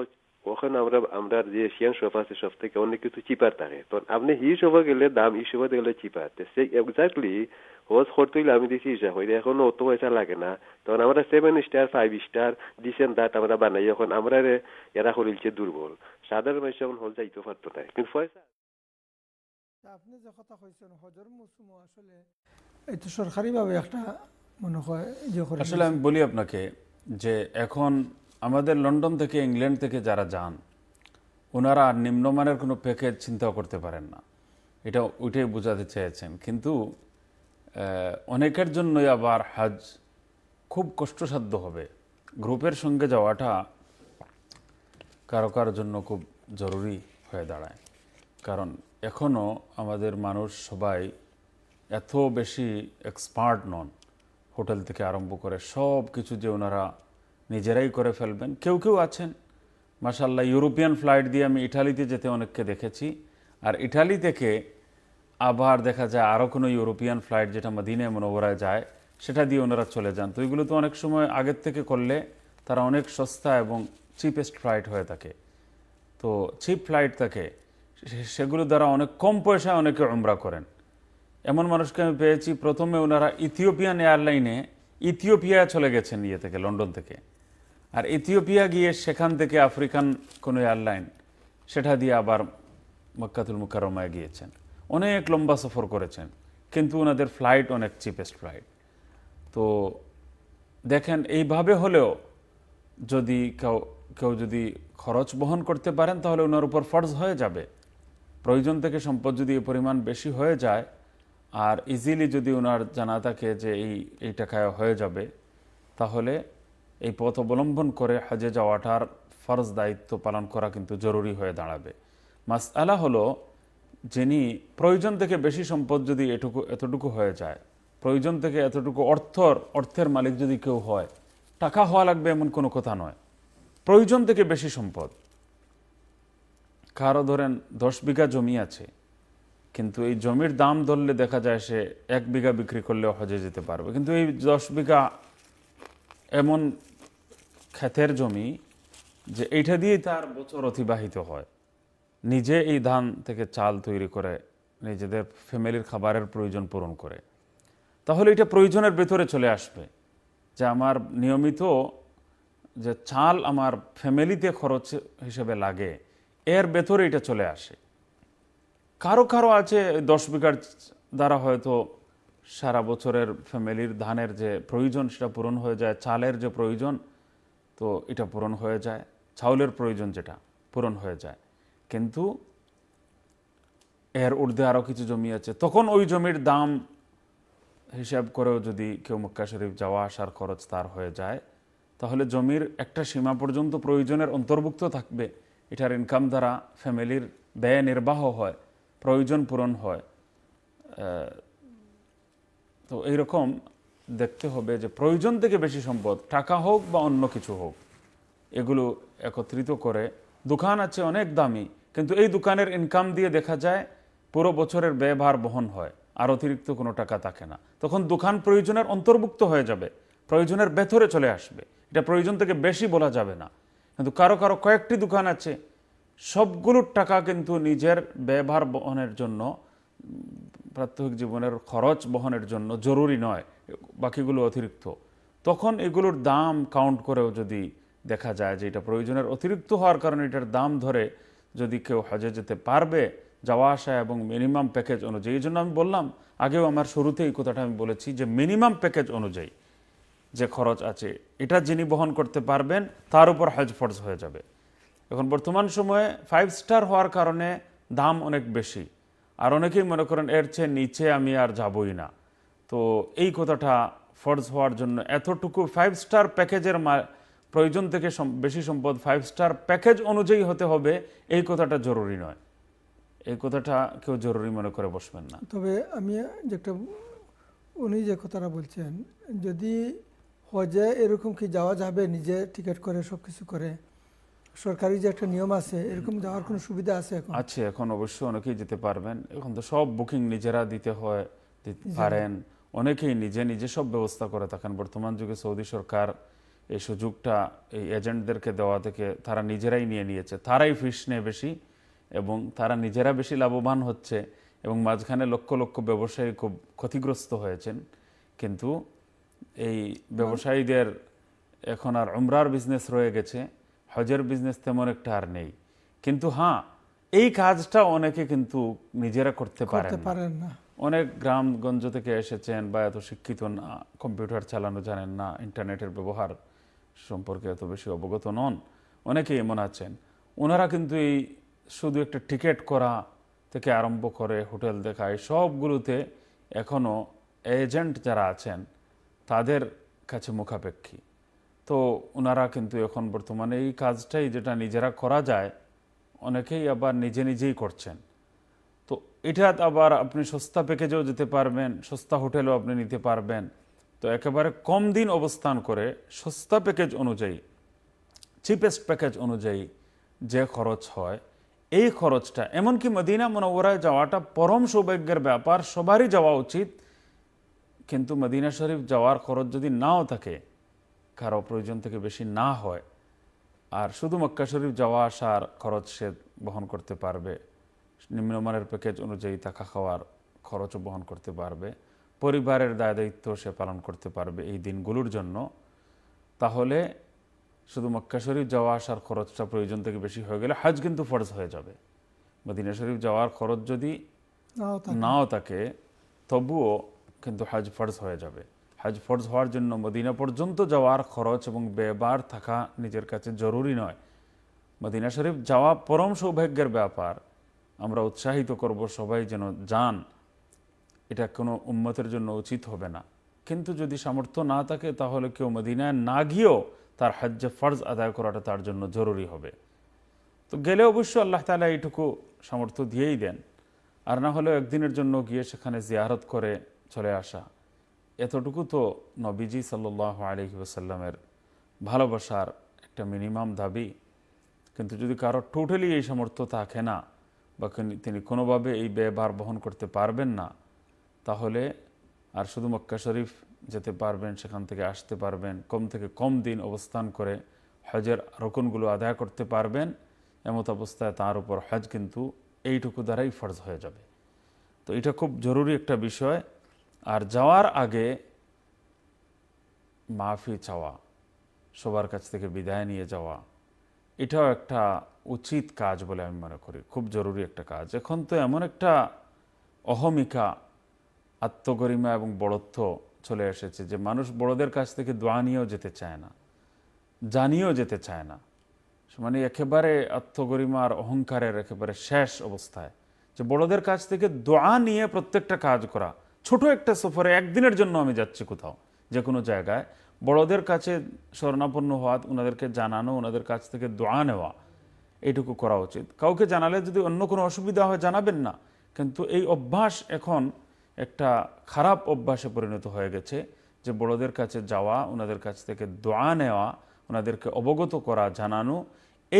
ওখানে আমরা আমরা যে এশিয়ান সোফা আছে সব থেকে অনেক কিছু চিপার থাকে তো আপনি হি সোফা গেলে দাম ই সোফা গেলে চিপার সে এক্স্যাক্টলি হোজ খরচ হইলে আমি দিছি হিসাব হয়ে এখন অত পয়সা লাগে না তখন আমরা সেভেন স্টার ফাইভ স্টার দিছেন দাঁত আমরা বানাই এখন আমরা এরা করিলছে দুর্বল সাধারণ মানুষ এখন হল যাইতে পারতো না কিন্তু পয়সা আপনি যে কথা কইছেন হজর মৌসুম আসলে এই সরকারিভাবে একটা মনে হয় আসলে আমি বলি আপনাকে যে এখন আমাদের লন্ডন থেকে ইংল্যান্ড থেকে যারা যান ওনারা নিম্নমানের কোনো প্যাকেজ চিন্তাও করতে পারেন না এটা ওইটাই বোঝাতে চেয়েছেন কিন্তু অনেকের জন্যই আবার হজ খুব কষ্টসাধ্য হবে গ্রুপের সঙ্গে যাওয়াটা কারো কারোর জন্য খুব জরুরি হয়ে দাঁড়ায় কারণ এখনও আমাদের মানুষ সবাই এত বেশি এক্সপার্ট নন হোটেল থেকে আরম্ভ করে সব কিছু যে ওনারা নিজেরাই করে ফেলবেন কেউ কেউ আছেন মাসাল্লাহ ইউরোপিয়ান ফ্লাইট দিয়ে আমি ইটালিতে যেতে অনেককে দেখেছি আর ইটালি থেকে আবার দেখা যায় আরও কোনো ইউরোপিয়ান ফ্লাইট যেটা দিনে মনোবরায় যায় সেটা দিয়ে ওনারা চলে যান তো এগুলো তো অনেক সময় আগের থেকে করলে তারা অনেক সস্তা এবং চিপেস্ট ফ্লাইট হয়ে থাকে তো চিপ ফ্লাইট থাকে সেগুলো দ্বারা অনেক কম পয়সায় অনেকে উমরা করেন এমন মানুষকে আমি পেয়েছি প্রথমে ওনারা ইথিওপিয়ান এয়ারলাইনে ইথিওপিয়ায় চলে গেছেন ইয়ে থেকে লন্ডন থেকে আর ইথিওপিয়া গিয়ে সেখান থেকে আফ্রিকান কোনো এয়ারলাইন সেটা দিয়ে আবার মক্কাতুল মুকারমায় গিয়েছেন অনেক লম্বা সফর করেছেন কিন্তু ওনাদের ফ্লাইট অনেক চিপেস্ট ফ্লাইট তো দেখেন এইভাবে হলেও যদি কেউ কেউ যদি খরচ বহন করতে পারেন তাহলে ওনার উপর ফর্জ হয়ে যাবে প্রয়োজন থেকে সম্পদ যদি এ পরিমাণ বেশি হয়ে যায় আর ইজিলি যদি ওনার জানা থাকে যে এই এই টাকায় হয়ে যাবে তাহলে এই পথ অবলম্বন করে হজে যাওয়াটার ফরজ দায়িত্ব পালন করা কিন্তু জরুরি হয়ে দাঁড়াবে মাস আলা হলো যিনি প্রয়োজন থেকে বেশি সম্পদ যদি এটুকু এতটুকু হয়ে যায় প্রয়োজন থেকে এতটুকু অর্থর অর্থের মালিক যদি কেউ হয় টাকা হওয়া লাগবে এমন কোনো কথা নয় প্রয়োজন থেকে বেশি সম্পদ কারো ধরেন দশ বিঘা জমি আছে কিন্তু এই জমির দাম ধরলে দেখা যায় সে এক বিঘা বিক্রি করলেও হজে যেতে পারবে কিন্তু এই দশ বিঘা এমন ক্ষেতের জমি যে এইটা দিয়ে তার বছর অতিবাহিত হয় নিজে এই ধান থেকে চাল তৈরি করে নিজেদের ফ্যামিলির খাবারের প্রয়োজন পূরণ করে তাহলে এটা প্রয়োজনের ভেতরে চলে আসবে যে আমার নিয়মিত যে চাল আমার ফ্যামিলিতে খরচ হিসেবে লাগে এর ভেতরে এটা চলে আসে কারো কারো আছে দশ বিঘার দ্বারা হয়তো সারা বছরের ফ্যামিলির ধানের যে প্রয়োজন সেটা পূরণ হয়ে যায় চালের যে প্রয়োজন তো এটা পূরণ হয়ে যায় চাউলের প্রয়োজন যেটা পূরণ হয়ে যায় কিন্তু এর ঊর্ধ্বে আরও কিছু জমি আছে তখন ওই জমির দাম হিসাব করেও যদি কেউ মক্কা শরীফ যাওয়া আসার খরচ তার হয়ে যায় তাহলে জমির একটা সীমা পর্যন্ত প্রয়োজনের অন্তর্ভুক্ত থাকবে এটার ইনকাম দ্বারা ফ্যামিলির ব্যয় নির্বাহ হয় প্রয়োজন পূরণ হয় তো এইরকম দেখতে হবে যে প্রয়োজন থেকে বেশি সম্পদ টাকা হোক বা অন্য কিছু হোক এগুলো একত্রিত করে দোকান আছে অনেক দামি কিন্তু এই দোকানের ইনকাম দিয়ে দেখা যায় পুরো বছরের ব্যয়ভার বহন হয় আর অতিরিক্ত কোনো টাকা থাকে না তখন দোকান প্রয়োজনের অন্তর্ভুক্ত হয়ে যাবে প্রয়োজনের ভেতরে চলে আসবে এটা প্রয়োজন থেকে বেশি বলা যাবে না কিন্তু কারো কারো কয়েকটি দোকান আছে সবগুলোর টাকা কিন্তু নিজের ব্যবহার বহনের জন্য প্রাত্যহিক জীবনের খরচ বহনের জন্য জরুরি নয় বাকিগুলো অতিরিক্ত তখন এগুলোর দাম কাউন্ট করেও যদি দেখা যায় যে এটা প্রয়োজনের অতিরিক্ত হওয়ার কারণে এটার দাম ধরে যদি কেউ হজে যেতে পারবে যাওয়া আসা এবং মিনিমাম প্যাকেজ অনুযায়ী এই জন্য আমি বললাম আগেও আমার শুরুতে এই কথাটা আমি বলেছি যে মিনিমাম প্যাকেজ অনুযায়ী যে খরচ আছে এটা যিনি বহন করতে পারবেন তার উপর হজ ফরজ হয়ে যাবে এখন বর্তমান সময়ে ফাইভ স্টার হওয়ার কারণে দাম অনেক বেশি আর অনেকেই মনে করেন এর চেয়ে নিচে আমি আর যাবই না তো এই কথাটা ফরজ হওয়ার জন্য এতটুকু ফাইভ স্টার প্যাকেজের প্রয়োজন থেকে বেশি সম্পদ ফাইভ স্টার প্যাকেজ অনুযায়ী হতে হবে এই কথাটা জরুরি নয় এই কথাটা কেউ জরুরি মনে করে বসবেন না তবে আমি যেটা উনি যে কথাটা বলছেন যদি হজে এরকম কি যাওয়া যাবে নিজে টিকিট করে সব কিছু করে সরকারি যে একটা নিয়ম আছে এরকম যাওয়ার কোনো সুবিধা আছে এখন আছে এখন অবশ্যই অনেকেই যেতে পারবেন এখন তো সব বুকিং নিজেরা দিতে হয় দিতে পারেন অনেকেই নিজে নিজে সব ব্যবস্থা করে থাকেন বর্তমান যুগে সৌদি সরকার এই সুযোগটা এই এজেন্টদেরকে দেওয়া থেকে তারা নিজেরাই নিয়ে নিয়েছে তারাই ফিস নেয় বেশি এবং তারা নিজেরা বেশি লাভবান হচ্ছে এবং মাঝখানে লক্ষ লক্ষ ব্যবসায়ী খুব ক্ষতিগ্রস্ত হয়েছেন কিন্তু এই ব্যবসায়ীদের এখন আর উমরার বিজনেস রয়ে গেছে হজের বিজনেস তেমন একটা আর নেই কিন্তু হ্যাঁ এই কাজটা অনেকে কিন্তু নিজেরা করতে পারেন না অনেক গ্রামগঞ্জ থেকে এসেছেন বা এত শিক্ষিত না কম্পিউটার চালানো জানেন না ইন্টারনেটের ব্যবহার সম্পর্কে এত বেশি অবগত নন অনেকেই এমন আছেন ওনারা কিন্তু এই শুধু একটা টিকিট করা থেকে আরম্ভ করে হোটেল দেখা এই সবগুলোতে এখনও এজেন্ট যারা আছেন তাদের কাছে মুখাপেক্ষী তো ওনারা কিন্তু এখন বর্তমানে এই কাজটাই যেটা নিজেরা করা যায় অনেকেই আবার নিজে নিজেই করছেন এটা আবার আপনি সস্তা প্যাকেজেও যেতে পারবেন সস্তা হোটেলও আপনি নিতে পারবেন তো একেবারে কম দিন অবস্থান করে সস্তা প্যাকেজ অনুযায়ী চিপেস্ট প্যাকেজ অনুযায়ী যে খরচ হয় এই খরচটা এমনকি মদিনা মনোবরায় যাওয়াটা পরম সৌভাগ্যের ব্যাপার সবারই যাওয়া উচিত কিন্তু মদিনা শরীফ যাওয়ার খরচ যদি নাও থাকে কারো প্রয়োজন থেকে বেশি না হয় আর শুধু মক্কা শরীফ যাওয়া আসার খরচ সে বহন করতে পারবে নিম্নমানের প্যাকেজ অনুযায়ী থাকা খাওয়ার খরচ বহন করতে পারবে পরিবারের দায় দায়িত্ব সে পালন করতে পারবে এই দিনগুলোর জন্য তাহলে শুধু মক্কা শরীফ যাওয়া আসার খরচটা প্রয়োজন থেকে বেশি হয়ে গেলে হজ কিন্তু ফরজ হয়ে যাবে মদিনা শরীফ যাওয়ার খরচ যদি নাও থাকে তবুও কিন্তু হজ ফরজ হয়ে যাবে হজ ফরজ হওয়ার জন্য মদিনা পর্যন্ত যাওয়ার খরচ এবং বেবার থাকা নিজের কাছে জরুরি নয় মদিনা শরীফ যাওয়া পরম সৌভাগ্যের ব্যাপার আমরা উৎসাহিত করব সবাই যেন যান এটা কোনো উন্মতের জন্য উচিত হবে না কিন্তু যদি সামর্থ্য না থাকে তাহলে কেউ মদিনায় না গিয়েও তার হজ্জে ফর্জ আদায় করাটা তার জন্য জরুরি হবে তো গেলে অবশ্য আল্লাহ তালা এইটুকু সামর্থ্য দিয়েই দেন আর না হলেও একদিনের জন্য গিয়ে সেখানে জিয়ারত করে চলে আসা এতটুকু তো নবীজি সাল্লাহ আলহি ওসাল্লামের ভালোবাসার একটা মিনিমাম দাবি কিন্তু যদি কারো টোটালি এই সামর্থ্য থাকে না বা তিনি কোনোভাবে এই ব্যয়ভার বহন করতে পারবেন না তাহলে আর শুধু মক্কা শরীফ যেতে পারবেন সেখান থেকে আসতে পারবেন কম থেকে কম দিন অবস্থান করে হজের রকনগুলো আদায় করতে পারবেন এমত অবস্থায় তার উপর হজ কিন্তু এইটুকু দ্বারাই ফরজ হয়ে যাবে তো এটা খুব জরুরি একটা বিষয় আর যাওয়ার আগে মাফি চাওয়া সবার কাছ থেকে বিদায় নিয়ে যাওয়া এটাও একটা উচিত কাজ বলে আমি মনে করি খুব জরুরি একটা কাজ এখন তো এমন একটা অহমিকা আত্মগরিমা এবং বড়ত্ব চলে এসেছে যে মানুষ বড়দের কাছ থেকে দোয়া নিয়েও যেতে চায় না জানিয়েও যেতে চায় না মানে একেবারে আত্মগরিমা আর অহংকারের একেবারে শেষ অবস্থায় যে বড়দের কাছ থেকে দোয়া নিয়ে প্রত্যেকটা কাজ করা ছোট একটা সফরে একদিনের জন্য আমি যাচ্ছি কোথাও যে কোনো জায়গায় বড়দের কাছে স্বর্ণাপন্ন হওয়া ওনাদেরকে জানানো ওনাদের কাছ থেকে দোয়া নেওয়া এটুকু করা উচিত কাউকে জানালে যদি অন্য কোনো অসুবিধা হয় জানাবেন না কিন্তু এই অভ্যাস এখন একটা খারাপ অভ্যাসে পরিণত হয়ে গেছে যে বড়দের কাছে যাওয়া ওনাদের কাছ থেকে দোয়া নেওয়া ওনাদেরকে অবগত করা জানানো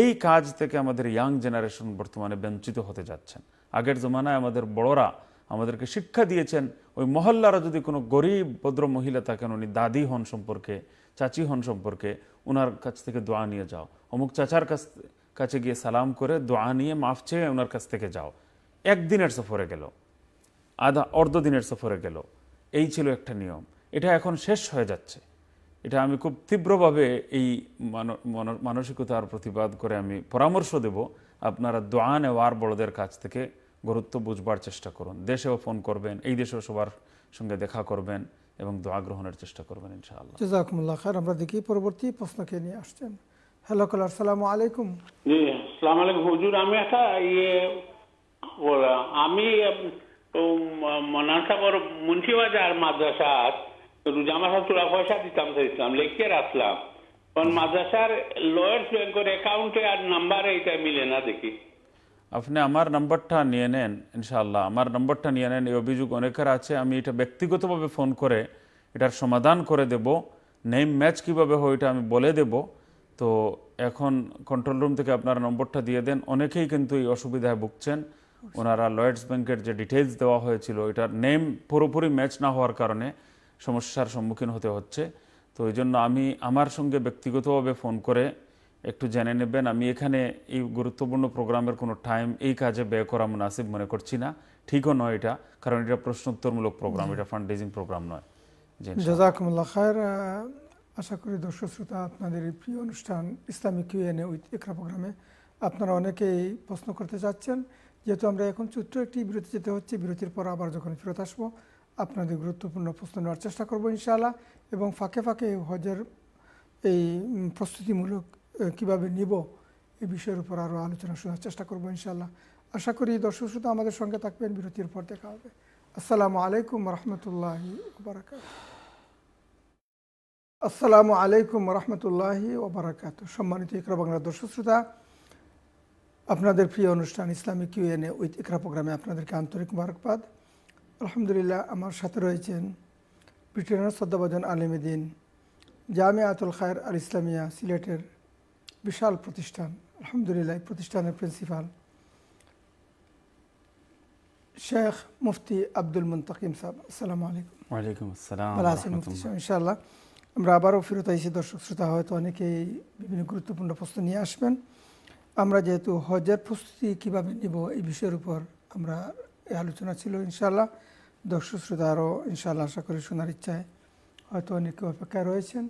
এই কাজ থেকে আমাদের ইয়াং জেনারেশন বর্তমানে বঞ্চিত হতে যাচ্ছেন আগের জমানায় আমাদের বড়রা আমাদেরকে শিক্ষা দিয়েছেন ওই মহল্লারা যদি কোনো গরিব ভদ্র মহিলা থাকেন উনি দাদি হন সম্পর্কে চাচি হন সম্পর্কে ওনার কাছ থেকে দোয়া নিয়ে যাও অমুক চাচার কাছ কাছে গিয়ে সালাম করে দোয়া নিয়ে মাফ চেয়ে ওনার কাছ থেকে যাও একদিনের সফরে গেল আধা অর্ধদিনের সফরে গেল এই ছিল একটা নিয়ম এটা এখন শেষ হয়ে যাচ্ছে এটা আমি খুব তীব্রভাবে এই মানসিকতার প্রতিবাদ করে আমি পরামর্শ দেব আপনারা দোয়া নেওয়ার বড়দের কাছ থেকে গুরুত্ব বুঝবার চেষ্টা করুন দেশেও ফোন করবেন এই দেশেও সবার সঙ্গে দেখা করবেন এবং দোয়া গ্রহণের চেষ্টা করবেন ইনশাআল্লাহ খার আমরা দেখি পরবর্তী প্রশ্নকে নিয়ে আসছেন হ্যালো কলার সালাম আলাইকুম জি সালাম আলাইকুম হুজুর আমি একটা ইয়ে আমি মনানসাগর মুন্সিবাজার মাদ্রাসার রুজামার তোলা পয়সা দিতাম চাইছিলাম লিখে রাখলাম কারণ মাদ্রাসার লয়ার্স ব্যাংকের অ্যাকাউন্টে আর নাম্বারে এটা মিলে না দেখি আপনি আমার নম্বরটা নিয়ে নেন ইনশাআল্লাহ আমার নাম্বারটা নিয়ে নেন এই অভিযোগ অনেকের আছে আমি এটা ব্যক্তিগতভাবে ফোন করে এটার সমাধান করে দেব নেম ম্যাচ কিভাবে হয় এটা আমি বলে দেবো তো এখন কন্ট্রোল রুম থেকে আপনারা নম্বরটা দিয়ে দেন অনেকেই কিন্তু এই অসুবিধায় ভুগছেন ওনারা লয়েডস ব্যাংকের যে ডিটেলস দেওয়া হয়েছিল এটার নেম পুরোপুরি ম্যাচ না হওয়ার কারণে সমস্যার সম্মুখীন হতে হচ্ছে তো এই জন্য আমি আমার সঙ্গে ব্যক্তিগতভাবে ফোন করে একটু জেনে নেবেন আমি এখানে এই গুরুত্বপূর্ণ প্রোগ্রামের কোনো টাইম এই কাজে ব্যয় করা মুনাসিব মনে করছি না ঠিকও নয় এটা কারণ এটা প্রশ্নোত্তরমূলক প্রোগ্রাম এটা ফান্ডেজিং প্রোগ্রাম নয় জাজাকুমুল্লাহ খায়ের আশা করি দর্শক শ্রোতা আপনাদের এই প্রিয় অনুষ্ঠান ইসলামিক কিউএনএ উইথ একরা প্রোগ্রামে আপনারা অনেকেই প্রশ্ন করতে চাচ্ছেন যেহেতু আমরা এখন ছোট্ট একটি বিরতি যেতে হচ্ছে বিরতির পর আবার যখন ফেরত আসবো আপনাদের গুরুত্বপূর্ণ প্রশ্ন নেওয়ার চেষ্টা করবো ইনশাআল্লাহ এবং ফাঁকে ফাঁকে হজের এই প্রস্তুতিমূলক কিভাবে নিব এই বিষয়ের উপর আরও আলোচনা শোনার চেষ্টা করবো ইনশাআল্লাহ আশা করি দর্শক শ্রোতা আমাদের সঙ্গে থাকবেন বিরতির পর দেখা হবে আসসালামু আলাইকুম রহমতুল্লাহ বারাকাত আসসালামু আলাইকুম রহমতুল্লাহি ওবরাকাত সম্মানিত ইকরা বাংলা দর্শক শ্রোতা আপনাদের প্রিয় অনুষ্ঠান ইসলামিক কিউএনএ উইথ ইকরা প্রোগ্রামে আপনাদেরকে আন্তরিক মারকবাদ আলহামদুলিল্লাহ আমার সাথে রয়েছেন ব্রিটেনের সদ্যবজন আলিমুদ্দিন জামে আতুল খায়ের আল ইসলামিয়া সিলেটের বিশাল প্রতিষ্ঠান আলহামদুলিল্লাহ প্রতিষ্ঠানের প্রিন্সিপাল শেখ মুফতি আব্দুল মুন্তাকিম সাহেব আসসালামু আলাইকুম ওয়ালাইকুম আসসালাম ইনশাআল্লাহ আমরা আবারও ফেরত আইসি দর্শক শ্রোতা হয়তো অনেকেই বিভিন্ন গুরুত্বপূর্ণ প্রশ্ন নিয়ে আসবেন আমরা যেহেতু হজের প্রস্তুতি কীভাবে নিব এই বিষয়ের উপর আমরা আলোচনা ছিল ইনশাল্লাহ দর্শক শ্রোতা আরও ইনশাল্লাহ আশা করি শোনার ইচ্ছায় হয়তো অনেকে অপেক্ষায় রয়েছেন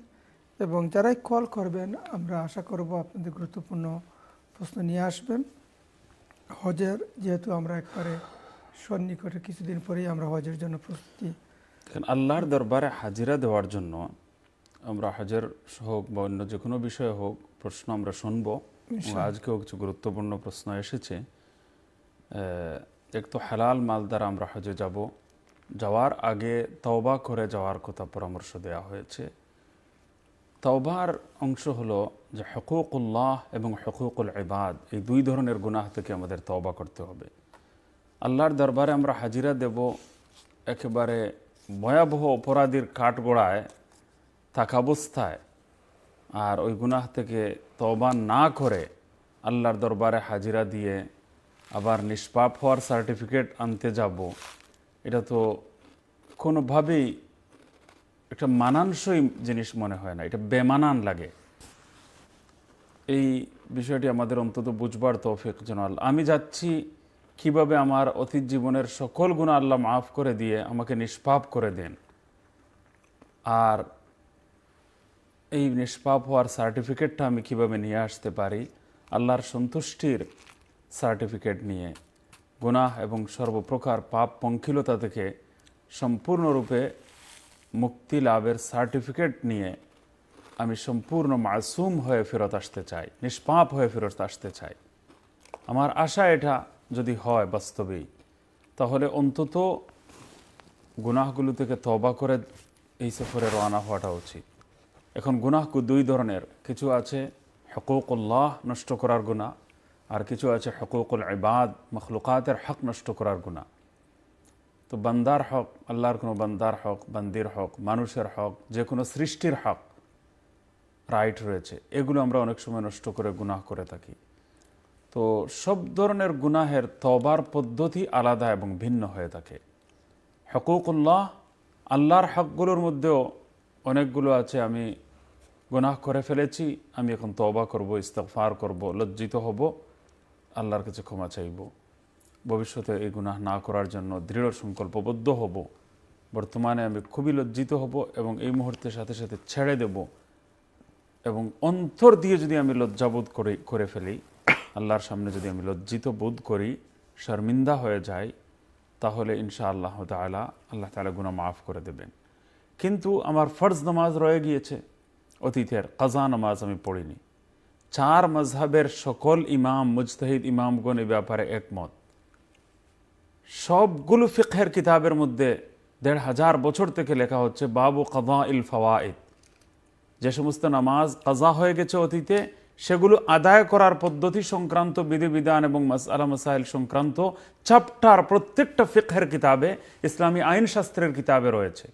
এবং যারাই কল করবেন আমরা আশা করব আপনাদের গুরুত্বপূর্ণ প্রশ্ন নিয়ে আসবেন হজের যেহেতু আমরা একবারে সন্নিকটে কিছুদিন পরেই আমরা হজের জন্য প্রস্তুতি আল্লাহর দরবারে হাজিরা দেওয়ার জন্য আমরা হাজার হোক বা অন্য যে কোনো বিষয়ে হোক প্রশ্ন আমরা শুনব আজকেও কিছু গুরুত্বপূর্ণ প্রশ্ন এসেছে এক তো হালাল মাল দ্বারা আমরা হজে যাব যাওয়ার আগে তওবা করে যাওয়ার কথা পরামর্শ দেওয়া হয়েছে তওবার অংশ হলো যে হকুকুল্লাহ এবং হকুকুল এবাদ এই দুই ধরনের গুনাহ থেকে আমাদের তওবা করতে হবে আল্লাহর দরবারে আমরা হাজিরা দেব একেবারে ভয়াবহ অপরাধীর কাঠগোড়ায় থাকা অবস্থায় আর ওই গুনাহ থেকে তবা না করে আল্লাহর দরবারে হাজিরা দিয়ে আবার নিষ্পাপ হওয়ার সার্টিফিকেট আনতে যাব এটা তো কোনোভাবেই একটা মানানসই জিনিস মনে হয় না এটা বেমানান লাগে এই বিষয়টি আমাদের অন্তত বুঝবার তৌফিক জনাল আমি যাচ্ছি কিভাবে আমার অতীত জীবনের সকল গুণ আল্লাহ মাফ করে দিয়ে আমাকে নিষ্পাপ করে দেন আর এই নিষ্পাপ হওয়ার সার্টিফিকেটটা আমি কিভাবে নিয়ে আসতে পারি আল্লাহর সন্তুষ্টির সার্টিফিকেট নিয়ে গুনাহ এবং সর্বপ্রকার পাপ পঙ্খিলতা থেকে সম্পূর্ণরূপে মুক্তি লাভের সার্টিফিকেট নিয়ে আমি সম্পূর্ণ মাসুম হয়ে ফেরত আসতে চাই নিষ্পাপ হয়ে ফেরত আসতে চাই আমার আশা এটা যদি হয় বাস্তবেই তাহলে অন্তত গুনাহগুলো থেকে তবা করে এই সফরে রওনা হওয়াটা উচিত এখন গুনাহকু দুই ধরনের কিছু আছে হকুকুল্লাহ নষ্ট করার গুণা আর কিছু আছে হকুকুল ইবাদ মখলুকাতের হক নষ্ট করার গুণা তো বান্দার হক আল্লাহর কোনো বান্দার হক বান্দির হক মানুষের হক যে কোনো সৃষ্টির হক রাইট রয়েছে এগুলো আমরা অনেক সময় নষ্ট করে গুনাহ করে থাকি তো সব ধরনের গুনাহের তবার পদ্ধতি আলাদা এবং ভিন্ন হয়ে থাকে হকুকুল্লাহ আল্লাহর হকগুলোর মধ্যেও অনেকগুলো আছে আমি গোনাহ করে ফেলেছি আমি এখন তবা করব ইস্তফার করব লজ্জিত হব আল্লাহর কাছে ক্ষমা চাইব ভবিষ্যতে এই গুনাহ না করার জন্য দৃঢ় সংকল্পবদ্ধ হব বর্তমানে আমি খুবই লজ্জিত হব এবং এই মুহূর্তের সাথে সাথে ছেড়ে দেব এবং অন্তর দিয়ে যদি আমি লজ্জাবোধ করে করে ফেলি আল্লাহর সামনে যদি আমি লজ্জিত বোধ করি শর্মিন্দা হয়ে যাই তাহলে ইনশা আল্লাহ তালা আল্লাহ তালা গুনা মাফ করে দেবেন কিন্তু আমার ফর্জ নামাজ রয়ে গিয়েছে অতীতের কাজা নামাজ আমি পড়িনি চার মজহবের সকল ইমাম মুজতাহিদ ইমামগণ এ ব্যাপারে একমত সবগুলো ফিকহের কিতাবের মধ্যে দেড় হাজার বছর থেকে লেখা হচ্ছে বাবু কাজা ইল ফওয়াইদ যে সমস্ত নামাজ কাজা হয়ে গেছে অতীতে সেগুলো আদায় করার পদ্ধতি সংক্রান্ত বিধিবিধান এবং মাসালা মাসাইল সংক্রান্ত চ্যাপ্টার প্রত্যেকটা ফিকহের কিতাবে ইসলামী আইনশাস্ত্রের কিতাবে রয়েছে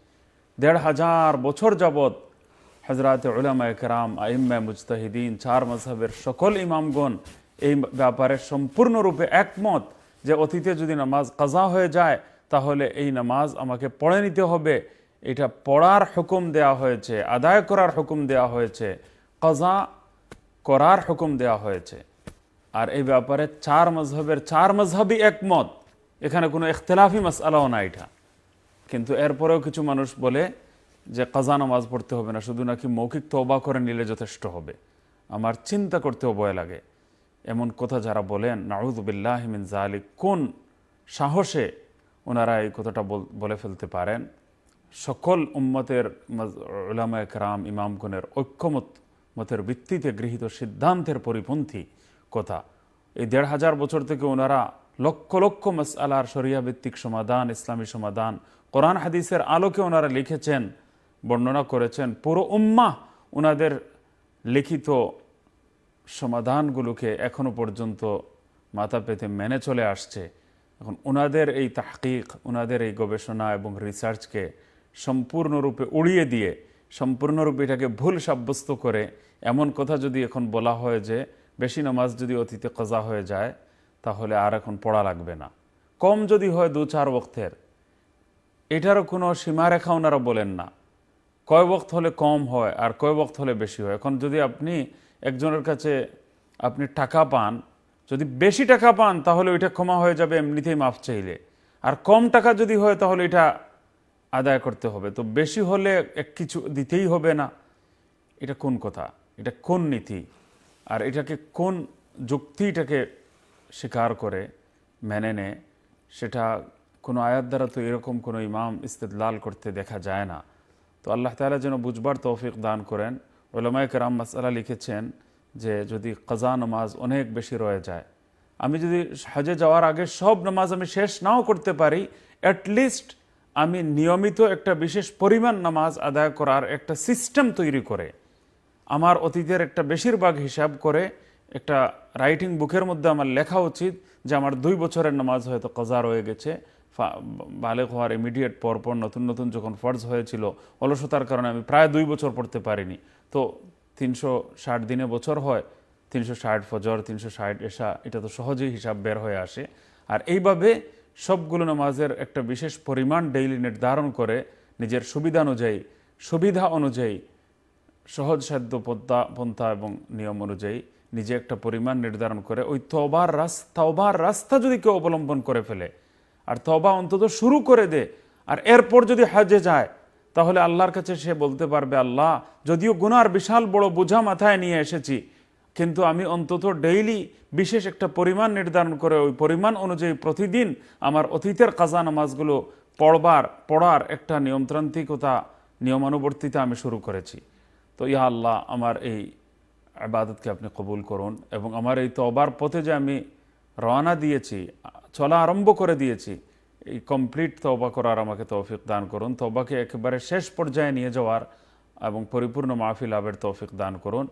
দেড় হাজার বছর যাবত হজরত উলামা একরাম আইম্মা মুজতাহিদিন চার মজহবের সকল ইমামগণ এই ব্যাপারে সম্পূর্ণরূপে একমত যে অতীতে যদি নামাজ কাজা হয়ে যায় তাহলে এই নামাজ আমাকে পড়ে নিতে হবে এটা পড়ার হুকুম দেয়া হয়েছে আদায় করার হুকুম দেয়া হয়েছে কাজা করার হুকুম দেয়া হয়েছে আর এই ব্যাপারে চার মজহবের চার মজহবই একমত এখানে কোনো এখতলাফি মশালাও না এটা কিন্তু এরপরেও কিছু মানুষ বলে যে কাজা নামাজ পড়তে হবে না শুধু নাকি মৌখিক তবা করে নিলে যথেষ্ট হবে আমার চিন্তা করতেও ভয় লাগে এমন কথা যারা বলেন হিমিন জালিক কোন সাহসে ওনারা এই কথাটা বলে ফেলতে পারেন সকল উম্মতের উলামা একরাম ইমামগণের ঐক্যমত মতের ভিত্তিতে গৃহীত সিদ্ধান্তের পরিপন্থী কথা এই দেড় হাজার বছর থেকে ওনারা লক্ষ লক্ষ আলার সরিয়াভিত্তিক সমাধান ইসলামী সমাধান কোরআন হাদিসের আলোকে ওনারা লিখেছেন বর্ণনা করেছেন পুরো উম্মা ওনাদের লিখিত সমাধানগুলোকে এখনও পর্যন্ত মাথা পেতে মেনে চলে আসছে এখন ওনাদের এই তাহকিক ওনাদের এই গবেষণা এবং রিসার্চকে সম্পূর্ণরূপে উড়িয়ে দিয়ে সম্পূর্ণরূপে এটাকে ভুল সাব্যস্ত করে এমন কথা যদি এখন বলা হয় যে বেশি নামাজ যদি অতীতে কজা হয়ে যায় তাহলে আর এখন পড়া লাগবে না কম যদি হয় দু চার বক্তের এটারও কোনো সীমারেখা ওনারা বলেন না কয় বক্ত হলে কম হয় আর কয় বক্ত হলে বেশি হয় এখন যদি আপনি একজনের কাছে আপনি টাকা পান যদি বেশি টাকা পান তাহলে ওইটা ক্ষমা হয়ে যাবে এমনিতেই মাফ চাইলে আর কম টাকা যদি হয় তাহলে এটা আদায় করতে হবে তো বেশি হলে এক কিছু দিতেই হবে না এটা কোন কথা এটা কোন নীতি আর এটাকে কোন যুক্তিটাকে স্বীকার করে মেনে নেয় সেটা কোনো আয়াত দ্বারা তো এরকম কোনো ইমাম ইস্তেদলাল করতে দেখা যায় না তো আল্লাহ তালা যেন বুঝবার তৌফিক দান করেন ওলামায় কেরাম মাসালা লিখেছেন যে যদি কাজা নামাজ অনেক বেশি রয়ে যায় আমি যদি হজে যাওয়ার আগে সব নামাজ আমি শেষ নাও করতে পারি অ্যাটলিস্ট আমি নিয়মিত একটা বিশেষ পরিমাণ নামাজ আদায় করার একটা সিস্টেম তৈরি করে আমার অতীতের একটা বেশিরভাগ হিসাব করে একটা রাইটিং বুকের মধ্যে আমার লেখা উচিত যে আমার দুই বছরের নামাজ হয়তো কজা রয়ে গেছে বালেক হওয়ার ইমিডিয়েট পরপর নতুন নতুন যখন ফর্জ হয়েছিল অলসতার কারণে আমি প্রায় দুই বছর পড়তে পারিনি তো তিনশো ষাট দিনে বছর হয় তিনশো ষাট ফজর তিনশো ষাট এসা এটা তো সহজেই হিসাব বের হয়ে আসে আর এইভাবে সবগুলো নামাজের একটা বিশেষ পরিমাণ ডেইলি নির্ধারণ করে নিজের সুবিধা অনুযায়ী সুবিধা অনুযায়ী সহজসাধ্য পদ্মা পন্থা এবং নিয়ম অনুযায়ী নিজে একটা পরিমাণ নির্ধারণ করে ওই তবার রাস্তা ওবার রাস্তা যদি কেউ অবলম্বন করে ফেলে আর তবা অন্তত শুরু করে দে আর এরপর যদি হাজে যায় তাহলে আল্লাহর কাছে সে বলতে পারবে আল্লাহ যদিও গুনার বিশাল বড় বোঝা মাথায় নিয়ে এসেছি কিন্তু আমি অন্তত ডেইলি বিশেষ একটা পরিমাণ নির্ধারণ করে ওই পরিমাণ অনুযায়ী প্রতিদিন আমার অতীতের কাজা নামাজগুলো পড়বার পড়ার একটা নিয়মতান্ত্রিকতা নিয়মানুবর্তিতা আমি শুরু করেছি তো ইহা আল্লাহ আমার এই আবাদতকে আপনি কবুল করুন এবং আমার এই তবার পথে যে আমি রওনা দিয়েছি চলা আরম্ভ করে দিয়েছি এই কমপ্লিট তবা করার আমাকে তৌফিক দান করুন তবাকে একেবারে শেষ পর্যায়ে নিয়ে যাওয়ার এবং পরিপূর্ণ মাহফি লাভের তৌফিক দান করুন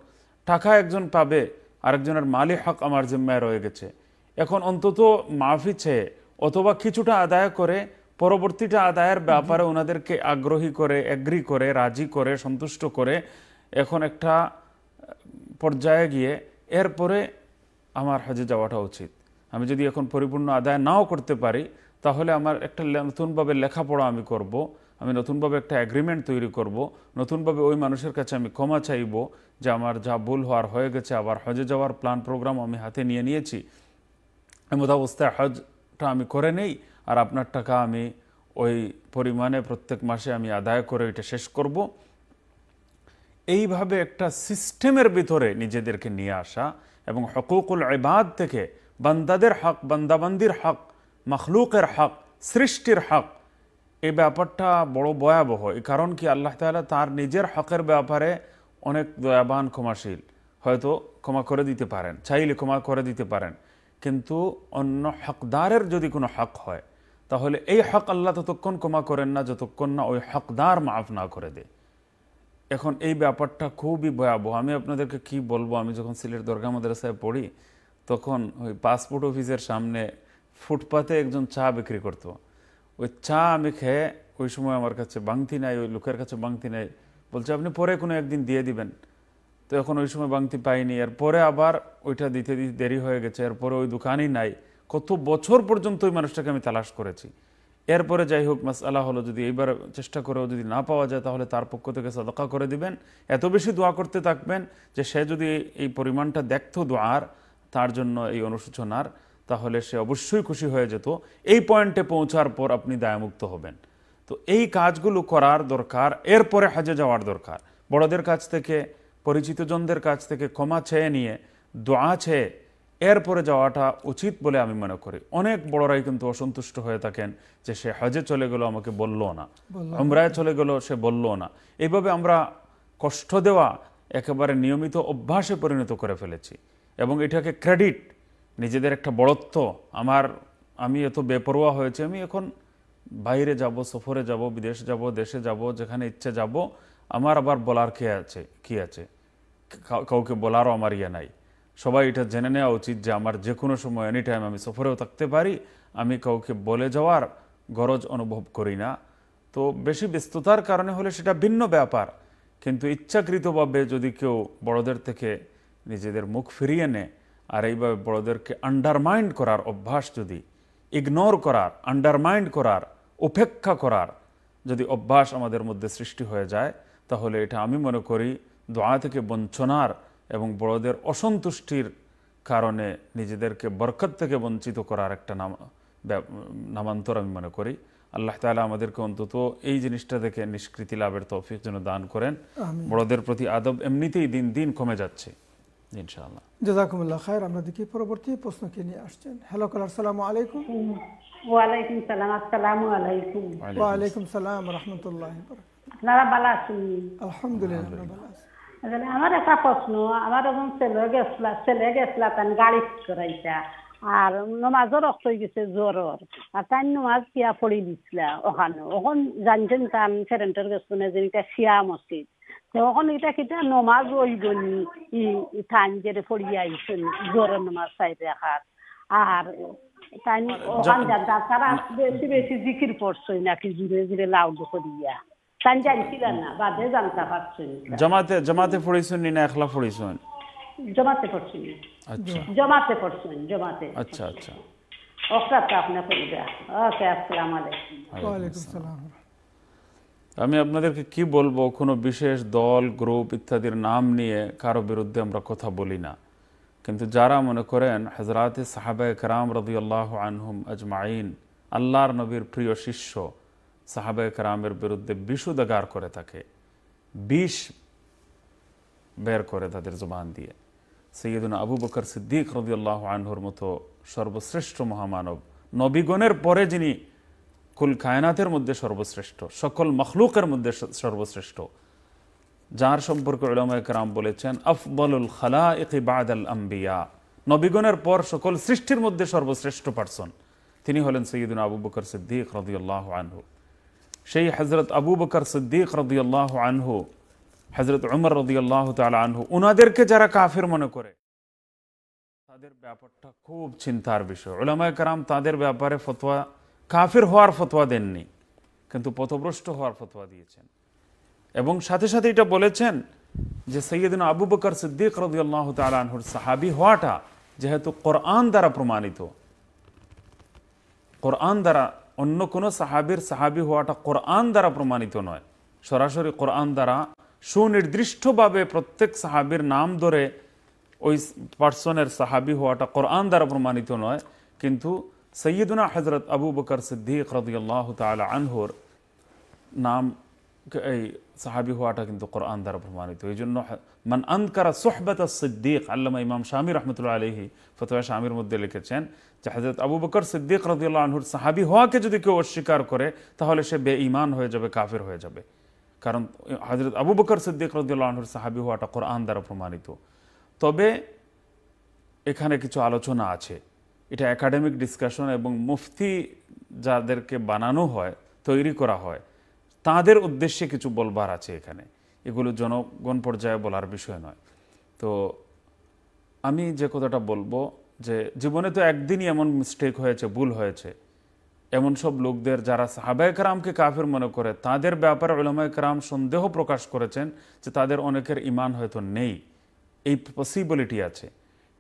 টাকা একজন পাবে আরেকজনের মালি হক আমার জিম্মায় রয়ে গেছে এখন অন্তত মাফি চেয়ে অথবা কিছুটা আদায় করে পরবর্তীটা আদায়ের ব্যাপারে ওনাদেরকে আগ্রহী করে অ্যাগ্রি করে রাজি করে সন্তুষ্ট করে এখন একটা পর্যায়ে গিয়ে এরপরে আমার হজে যাওয়াটা উচিত আমি যদি এখন পরিপূর্ণ আদায় নাও করতে পারি তাহলে আমার একটা নতুনভাবে লেখাপড়া আমি করব। আমি নতুনভাবে একটা অ্যাগ্রিমেন্ট তৈরি করব। নতুনভাবে ওই মানুষের কাছে আমি ক্ষমা চাইব যে আমার যা ভুল হওয়ার হয়ে গেছে আবার হজে যাওয়ার প্ল্যান প্রোগ্রাম আমি হাতে নিয়ে নিয়েছি এমত অবস্থায় হজটা আমি করে নেই আর আপনার টাকা আমি ওই পরিমাণে প্রত্যেক মাসে আমি আদায় করে এটা শেষ করব এইভাবে একটা সিস্টেমের ভিতরে নিজেদেরকে নিয়ে আসা এবং হকুকুল আবাদ থেকে বান্দাদের হক বান্দাবান্দির হক মখলুকের হক সৃষ্টির হক এই ব্যাপারটা বড় ভয়াবহ এই কারণ কি আল্লাহ তালা তার নিজের হকের ব্যাপারে অনেক দয়াবান ক্ষমাশীল হয়তো ক্ষমা করে দিতে পারেন চাইলে ক্ষমা করে দিতে পারেন কিন্তু অন্য হকদারের যদি কোনো হক হয় তাহলে এই হক আল্লাহ ততক্ষণ ক্ষমা করেন না যতক্ষণ না ওই হকদার মাফ না করে দেয় এখন এই ব্যাপারটা খুবই ভয়াবহ আমি আপনাদেরকে কি বলবো আমি যখন সিলেট দরগা মাদ্রাসায় পড়ি তখন ওই পাসপোর্ট অফিসের সামনে ফুটপাতে একজন চা বিক্রি করতো ওই চা আমি খেয়ে ওই সময় আমার কাছে বাংতি নাই ওই লোকের কাছে বাংতি নাই বলছে আপনি পরে কোনো একদিন দিয়ে দিবেন তো এখন ওই সময় বাংতি পাইনি আর পরে আবার ওইটা দিতে দিতে দেরি হয়ে গেছে এরপরে ওই দোকানই নাই কত বছর পর্যন্ত ওই মানুষটাকে আমি তালাশ করেছি এরপরে যাই হোক মাস আল্লাহ হলো যদি এইবার চেষ্টা করেও যদি না পাওয়া যায় তাহলে তার পক্ষ থেকে সাদকা করে দিবেন এত বেশি দোয়া করতে থাকবেন যে সে যদি এই পরিমাণটা দেখতো দোয়ার তার জন্য এই অনুশোচনার তাহলে সে অবশ্যই খুশি হয়ে যেত এই পয়েন্টে পৌঁছার পর আপনি দায়মুক্ত হবেন তো এই কাজগুলো করার দরকার এরপরে হাজে যাওয়ার দরকার বড়দের কাছ থেকে পরিচিতজনদের কাছ থেকে ক্ষমা ছেয়ে নিয়ে দোয়া ছেয়ে এরপরে যাওয়াটা উচিত বলে আমি মনে করি অনেক বড়রাই কিন্তু অসন্তুষ্ট হয়ে থাকেন যে সে হজে চলে গেল আমাকে বলল না আমরায় চলে গেল সে বলল না এইভাবে আমরা কষ্ট দেওয়া একেবারে নিয়মিত অভ্যাসে পরিণত করে ফেলেছি এবং এটাকে ক্রেডিট নিজেদের একটা বড়ত্ব আমার আমি এত বেপরোয়া হয়েছে আমি এখন বাইরে যাব সফরে যাব বিদেশ যাব দেশে যাব যেখানে ইচ্ছে যাব আমার আবার বলার কে আছে কি আছে কাউকে বলারও আমার ইয়ে নাই সবাই এটা জেনে নেওয়া উচিত যে আমার যে কোনো সময় এনি টাইম আমি সফরেও থাকতে পারি আমি কাউকে বলে যাওয়ার গরজ অনুভব করি না তো বেশি ব্যস্ততার কারণে হলে সেটা ভিন্ন ব্যাপার কিন্তু ইচ্ছাকৃতভাবে যদি কেউ বড়দের থেকে নিজেদের মুখ ফিরিয়ে নেয় আর এইভাবে বড়দেরকে আন্ডারমাইন্ড করার অভ্যাস যদি ইগনোর করার আন্ডারমাইন্ড করার উপেক্ষা করার যদি অভ্যাস আমাদের মধ্যে সৃষ্টি হয়ে যায় তাহলে এটা আমি মনে করি দোয়া থেকে বঞ্চনার এবং বড়দের অসন্তুষ্টির কারণে নিজেদেরকে বরকত থেকে বঞ্চিত করার একটা নাম নামান্তর আমি মনে করি আল্লাহ তালা আমাদেরকে অন্তত এই জিনিসটা থেকে নিষ্কৃতি লাভের তৌফিক যেন দান করেন বড়দের প্রতি আদব এমনিতেই দিন দিন কমে যাচ্ছে ইনশাআল্লাহ জাজাকুমুল্লাহ খায়ের আমরা দেখি পরবর্তী প্রশ্ন কে নিয়ে আসছেন হ্যালো কলার সালামু আলাইকুম ওয়ালাইকুম সালাম আসসালামু আলাইকুম ওয়ালাইকুম সালাম রহমতুল্লাহ আপনারা ভালো আছেন আলহামদুলিল্লাহ আমরা ভালো আছি আমার একটা প্রশ্ন আমার এখন ছেলে গেছিলা ছেলে গেছিলা তান গাড়ি করাইতা আর নমাজও রক্ত হয়ে গেছে জ্বরর আর তাই নমাজ কিয়া পড়ি দিছিলা ওখানে ওখান জানছেন তান ফেরেন্টের গেছিল যে এটা শিয়া মসজিদ তখন এটা কিটা নমাজ ওই গনি ই টাইম যেটা পড়িয়ে আইছেন জোরে নমাজ চাই হাত আর টাইম ওখান যা বেশি বেশি জিকির পড়ছই নাকি জুড়ে জুড়ে লাউড করিয়া না বাদে জানতে পারছেন জমাতে জমাতে পড়িছেন না একলা পড়িছেন জমাতে পড়ছেন আচ্ছা। জমাতে পড়ছেন জমাতে আচ্ছা আচ্ছা ওকে আপনি ওকে আসসালামু আলাইকুম আসসালাম আমি আপনাদেরকে কি বলবো কোনো বিশেষ দল গ্রুপ ইত্যাদির নাম নিয়ে কারো বিরুদ্ধে আমরা কথা বলি না কিন্তু যারা মনে করেন হজরাতে সাহাবে কারাম রদিউল্লাহ আনহুম আজমাইন আল্লাহর নবীর প্রিয় শিষ্য সাহাবে কারামের বিরুদ্ধে বিষুদাগার করে থাকে বিষ বের করে তাদের জবান দিয়ে সৈয়দুনা আবু বকর সিদ্দিক রদিউল্লাহ আনহুর মতো সর্বশ্রেষ্ঠ মহামানব নবীগণের পরে যিনি কুল কায়নাতের মধ্যে সর্বশ্রেষ্ঠ সকল মখলুকের মধ্যে সর্বশ্রেষ্ঠ যার সম্পর্কে ইলামাইকরাম বলেছেন আফবলুল খালা ইকিবাদ আল আম্বিয়া নবীগণের পর সকল সৃষ্টির মধ্যে সর্বশ্রেষ্ঠ পার্সন তিনি হলেন সৈয়দিন আবু বকর সিদ্দিক রদিউল্লাহ আনহু সেই হজরত আবু বকর সিদ্দিক রদিউল্লাহ আনহু হজরত উমর রদিউল্লাহ তাল আনহু ওনাদেরকে যারা কাফের মনে করে তাদের ব্যাপারটা খুব চিন্তার বিষয় ওলামায় কারাম তাদের ব্যাপারে ফতোয়া কাফের হওয়ার ফতোয়া দেননি কিন্তু পথভ্রষ্ট হওয়ার ফতোয়া দিয়েছেন এবং সাথে সাথে এটা বলেছেন যে সৈয়দিন আবু বকর সিদ্দিক রদিয়াল্লাহ তালাহুর সাহাবি হওয়াটা যেহেতু কোরআন দ্বারা প্রমাণিত কোরআন দ্বারা অন্য কোনো সাহাবির সাহাবি হওয়াটা কোরআন দ্বারা প্রমাণিত নয় সরাসরি কোরআন দ্বারা সুনির্দিষ্টভাবে প্রত্যেক সাহাবির নাম ধরে ওই পার্সনের সাহাবি হওয়াটা কোরআন দ্বারা প্রমাণিত নয় কিন্তু সৈয়দনা হজরত আবু বকর সিদ্দিক রদিয়াল্লাহ তালা আনহুর নাম এই সাহাবি হওয়াটা কিন্তু কোরআন দ্বারা প্রমাণিত এই জন্য মান আনকারা সোহবত সিদ্দিক আল্লামা ইমাম শামী রহমতুল্লা আলহি ফতোয়া শামীর মধ্যে লিখেছেন যে হজরত আবু বকর সিদ্দিক রদিয়াল্লাহ আনহুর সাহাবি হওয়াকে যদি কেউ অস্বীকার করে তাহলে সে বে ইমান হয়ে যাবে কাফের হয়ে যাবে কারণ হজরত আবু বকর সিদ্দিক রদিয়াল্লাহ আনহুর সাহাবি হওয়াটা কোরআন দ্বারা প্রমাণিত তবে এখানে কিছু আলোচনা আছে এটা একাডেমিক ডিসকাশন এবং মুফতি যাদেরকে বানানো হয় তৈরি করা হয় তাদের উদ্দেশ্যে কিছু বলবার আছে এখানে এগুলো জনগণ পর্যায়ে বলার বিষয় নয় তো আমি যে কথাটা বলবো যে জীবনে তো একদিনই এমন মিস্টেক হয়েছে ভুল হয়েছে এমন সব লোকদের যারা সাহাবায় কাফের মনে করে তাদের ব্যাপারে ওলামায় কারাম সন্দেহ প্রকাশ করেছেন যে তাদের অনেকের ইমান হয়তো নেই এই পসিবিলিটি আছে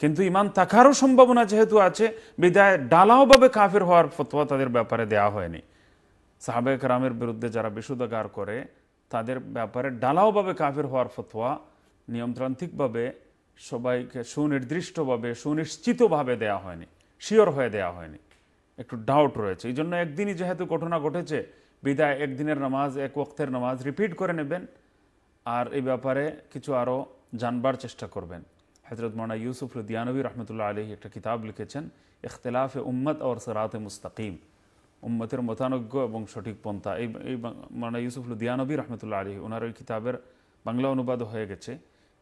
কিন্তু ইমান থাকারও সম্ভাবনা যেহেতু আছে বিদায় ডালাওভাবে কাফের হওয়ার ফতোয়া তাদের ব্যাপারে দেওয়া হয়নি সাহাবেক রামের বিরুদ্ধে যারা বিশুদ্ধাগার করে তাদের ব্যাপারে ডালাওভাবে কাফের হওয়ার ফতোয়া নিয়মতান্ত্রিকভাবে সবাইকে সুনির্দিষ্টভাবে সুনিশ্চিতভাবে দেয়া হয়নি শিওর হয়ে দেয়া হয়নি একটু ডাউট রয়েছে এই জন্য একদিনই যেহেতু ঘটনা ঘটেছে বিদায় একদিনের নামাজ এক ওক্তের নামাজ রিপিট করে নেবেন আর এই ব্যাপারে কিছু আরও জানবার চেষ্টা করবেন হজরত মৌলানা ইউসুফ রদিয়ানবী রহমতুল্লাহ আলহী একটা কিতাব লিখেছেন ইখতলাফে উম্মত ওর সরাতে মুস্তাকিম উম্মতের মতানজ্ঞ এবং সঠিক পন্থা এই এই মৌলানা ইউসুফ লুদিয়ানবী রহমতুল্লাহ আলহী ওনার ওই কিতাবের বাংলা অনুবাদ হয়ে গেছে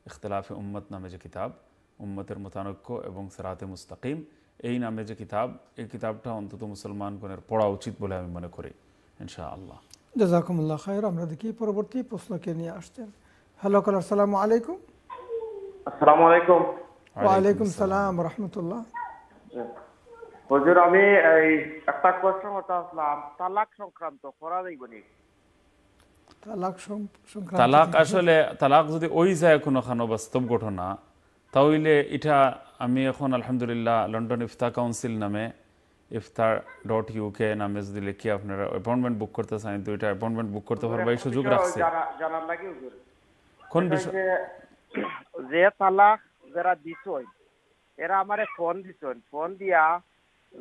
ইখতলাফে উম্মত নামে যে কিতাব উম্মতের মতানজ্ঞ এবং সেরাতে মুস্তাকিম এই নামে যে কিতাব এই কিতাবটা অন্তত মুসলমানগণের পড়া উচিত বলে আমি মনে করি ইনশা আল্লাহ জাজাকুমুল্লাহ খায়ের আমরা দেখি পরবর্তী প্রশ্নকে নিয়ে আসছেন হ্যালো কালার সালামু আলাইকুম আসসালামু আলাইকুম ওয়ালাইকুম সালাম রহমতুল্লাহ হুজুর আমি এই একটা প্রশ্ন করতে আসলাম তালাক সংক্রান্ত করা যাইব নি তালাক আসলে তালাক যদি ওই যায় কোনোখানো বাস্তব ঘটনা তাহলে এটা আমি এখন আলহামদুলিল্লাহ লন্ডন ইফতা কাউন্সিল নামে ইফতার ডট ইউ কে নামে যদি লিখি আপনারা অ্যাপয়েন্টমেন্ট বুক করতে চান দুইটা অ্যাপয়েন্টমেন্ট বুক করতে পারবে এই সুযোগ রাখছে কোন বিষয় যে তালাক যারা দিছই এরা আমারে ফোন দিছন ফোন দিয়া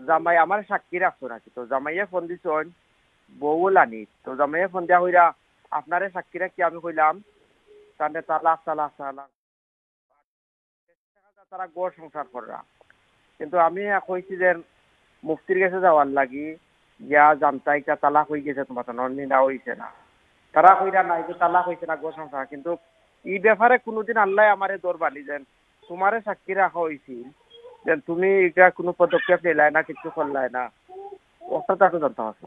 জামাই আমার সাক্ষী রাখছো নাকি তো জামাইয়ে ফোন দিছন বউ লানি তো জামাইয়ে ফোন দিয়া হইরা আপনারে সাক্ষী রাখি আমি কইলাম তাহলে তালাক তালাক তালাক তারা গড় সংসার করা কিন্তু আমি কইছি যে মুফতির কাছে যাওয়ার লাগি ইয়া জানতাইটা তালাক হয়ে গেছে তোমার তো নন্দিনা হইছে না তারা কইরা নাই যে তালাক হইছে না গড় সংসার কিন্তু এই ব্যাপারে কোনোদিন আল্লাহ আমারে দরবালি যেন তোমারে সাক্ষী রাখা হয়েছিল যেন তুমি এটা কোনো পদক্ষেপ নিলাই না কিছু করলাই না ওটা তাকে জানতে হবে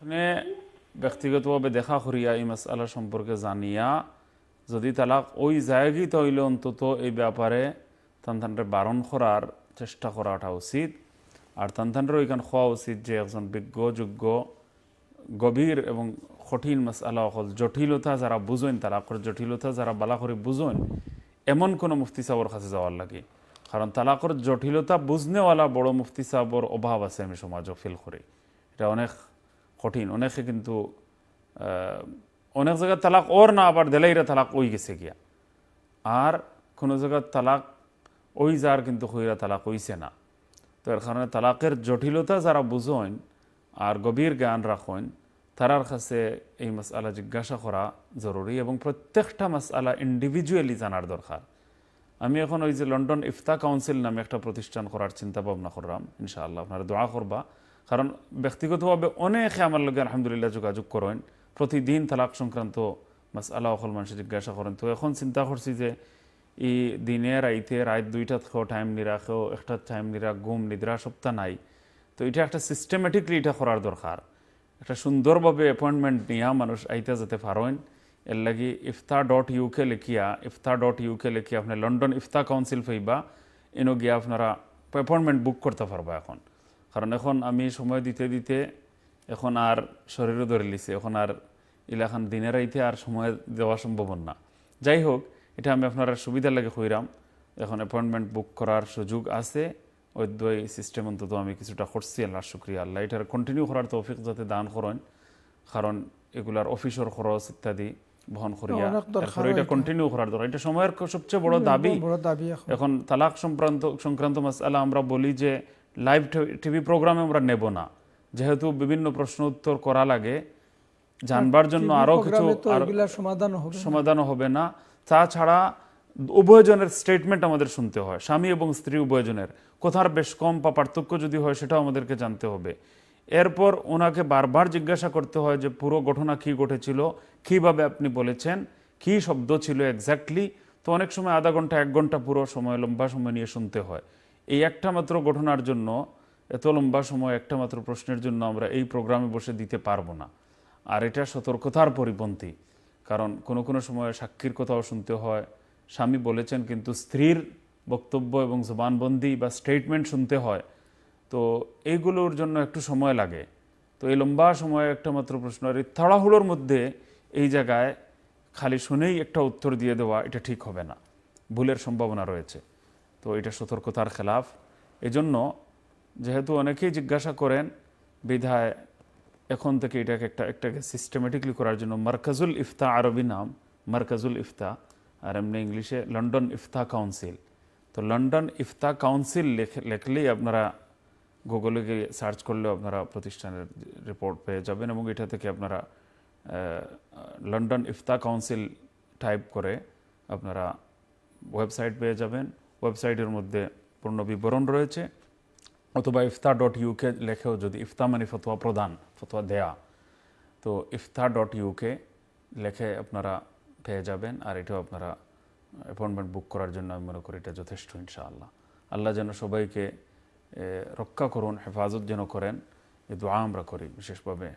মানে ব্যক্তিগতভাবে দেখা করিয়া এই মাস আল্লাহ সম্পর্কে জানিয়া যদি তালাক ওই জায়গায় হইলে অন্তত এই ব্যাপারে তানথানরে বারণ করার চেষ্টা করাটা উচিত আর তানথানরে ওইখানে খোয়া উচিত যে একজন বিজ্ঞ যোগ্য গভীর এবং কঠিন মাসালা হল জটিলতা যারা বুঝেন তারা জটিলতা যারা বালা করে বুঝেন এমন কোনো মুফতি সাহর কাছে যাওয়ার লাগে কারণ তালাকর জটিলতা বুঝনেওয়ালা বড় মুফতি সাহর অভাব আছে আমি সমাজ ফিল করি এটা অনেক কঠিন অনেকে কিন্তু অনেক জায়গায় তালাক ওর না আবার দেলাইরা তালাক ওই গেছে গিয়া আর কোনো জায়গায় তালাক ওই যার কিন্তু হইরা তালাক হইছে না তো এর কারণে তালাকের জটিলতা যারা বুঝেন আর গভীর জ্ঞান রাখুন তারার কাছে এই মশালা জিজ্ঞাসা করা জরুরি এবং প্রত্যেকটা মশালা ইন্ডিভিজুয়ালি জানার দরকার আমি এখন ওই যে লন্ডন ইফতা কাউন্সিল নামে একটা প্রতিষ্ঠান করার চিন্তা ভাবনা করলাম ইনশাআল্লাহ আপনারা দোয়া করবা কারণ ব্যক্তিগতভাবে অনেকে আমার লোক আলহামদুলিল্লাহ যোগাযোগ করেন প্রতিদিন তালাক সংক্রান্ত মাসালা অকল মানুষের জিজ্ঞাসা করেন তো এখন চিন্তা করছি যে এই দিনে রাইতে রাত দুইটা খেয়েও টাইম নিরাখেও একটা টাইম নিরা ঘুম নিদ্রা সপ্তাহ নাই তো এটা একটা সিস্টেমেটিকলি এটা করার দরকার একটা সুন্দরভাবে অ্যাপয়েন্টমেন্ট নিয়ে মানুষ আইতে যেতে পারেন এর লাগি ইফতা ডট ইউকে লিখিয়া ইফতা ডট ইউকে লিখিয়া আপনার লন্ডন ইফতা কাউন্সিল ফেইবা এনো গিয়া আপনারা অ্যাপয়েন্টমেন্ট বুক করতে পারবা এখন কারণ এখন আমি সময় দিতে দিতে এখন আর শরীরও ধরে লিছে এখন আর ইলাখান দিনের আইতে আর সময় দেওয়া সম্ভব না যাই হোক এটা আমি আপনার সুবিধার লাগে হইরাম এখন অ্যাপয়েন্টমেন্ট বুক করার সুযোগ আছে ঐদ্বয় সিস্টেম অন্তত আমি কিছুটা করছি আল্লাহ শুক্রিয়া আল্লাহ এটার কন্টিনিউ করার তৌফিক যাতে দান করেন কারণ এগুলার অফিসের খরচ ইত্যাদি বহন করিয়া এটা কন্টিনিউ করার দরকার এটা সময়ের সবচেয়ে বড় দাবি এখন তালাক সংক্রান্ত সংক্রান্ত মাসালা আমরা বলি যে লাইভ টিভি প্রোগ্রামে আমরা নেব না যেহেতু বিভিন্ন প্রশ্ন উত্তর করা লাগে জানবার হ্যাঁ, জন্য আরও কিছু সমাধান হবে না তাছাড়া উভয়জনের স্টেটমেন্ট আমাদের শুনতে হয় স্বামী এবং স্ত্রী উভয়জনের কোথার বেশ কম বা পার্থক্য যদি হয় সেটাও আমাদেরকে জানতে হবে এরপর ওনাকে বারবার জিজ্ঞাসা করতে হয় যে পুরো ঘটনা কি ঘটেছিল কিভাবে আপনি বলেছেন কি শব্দ ছিল এক্স্যাক্টলি তো অনেক সময় আধা ঘন্টা এক ঘন্টা পুরো সময় লম্বা সময় নিয়ে শুনতে হয় এই একটা মাত্র ঘটনার জন্য এত লম্বা সময় একটা মাত্র প্রশ্নের জন্য আমরা এই প্রোগ্রামে বসে দিতে পারবো না আর এটা সতর্কতার পরিপন্থী কারণ কোনো কোনো সময় সাক্ষীর কথাও শুনতে হয় স্বামী বলেছেন কিন্তু স্ত্রীর বক্তব্য এবং জবানবন্দি বা স্টেটমেন্ট শুনতে হয় তো এইগুলোর জন্য একটু সময় লাগে তো এই লম্বা সময়ে একটা মাত্র প্রশ্ন আর এই তাড়াহুড়োর মধ্যে এই জায়গায় খালি শুনেই একটা উত্তর দিয়ে দেওয়া এটা ঠিক হবে না ভুলের সম্ভাবনা রয়েছে তো এটা সতর্কতার খেলাফ এজন্য যেহেতু অনেকেই জিজ্ঞাসা করেন বিধায় এখন থেকে এটাকে একটা একটাকে সিস্টেমেটিকলি করার জন্য মার্কাজুল ইফতা আরবি নাম মার্কাজুল ইফতা আর এমনি ইংলিশে লন্ডন ইফতা কাউন্সিল তো লন্ডন ইফতা কাউন্সিল লেখলেই আপনারা গুগলে গিয়ে সার্চ করলেও আপনারা প্রতিষ্ঠানের রিপোর্ট পেয়ে যাবেন এবং এটা থেকে আপনারা লন্ডন ইফতা কাউন্সিল টাইপ করে আপনারা ওয়েবসাইট পেয়ে যাবেন ওয়েবসাইটের মধ্যে পূর্ণ বিবরণ রয়েছে অথবা ইফতা ডট ইউকে লেখেও যদি ইফতা মানে ফতোয়া প্রদান ফতোয়া দেয়া তো ইফতা ডট ইউকে লেখে আপনারা পেয়ে যাবেন আর এটাও আপনারা অ্যাপয়েন্টমেন্ট বুক করার জন্য আমি মনে করি এটা যথেষ্ট ইনশাআল্লাহ আল্লাহ যেন সবাইকে রক্ষা করুন হেফাজত যেন করেন এ দোয়া আমরা করি বিশেষভাবে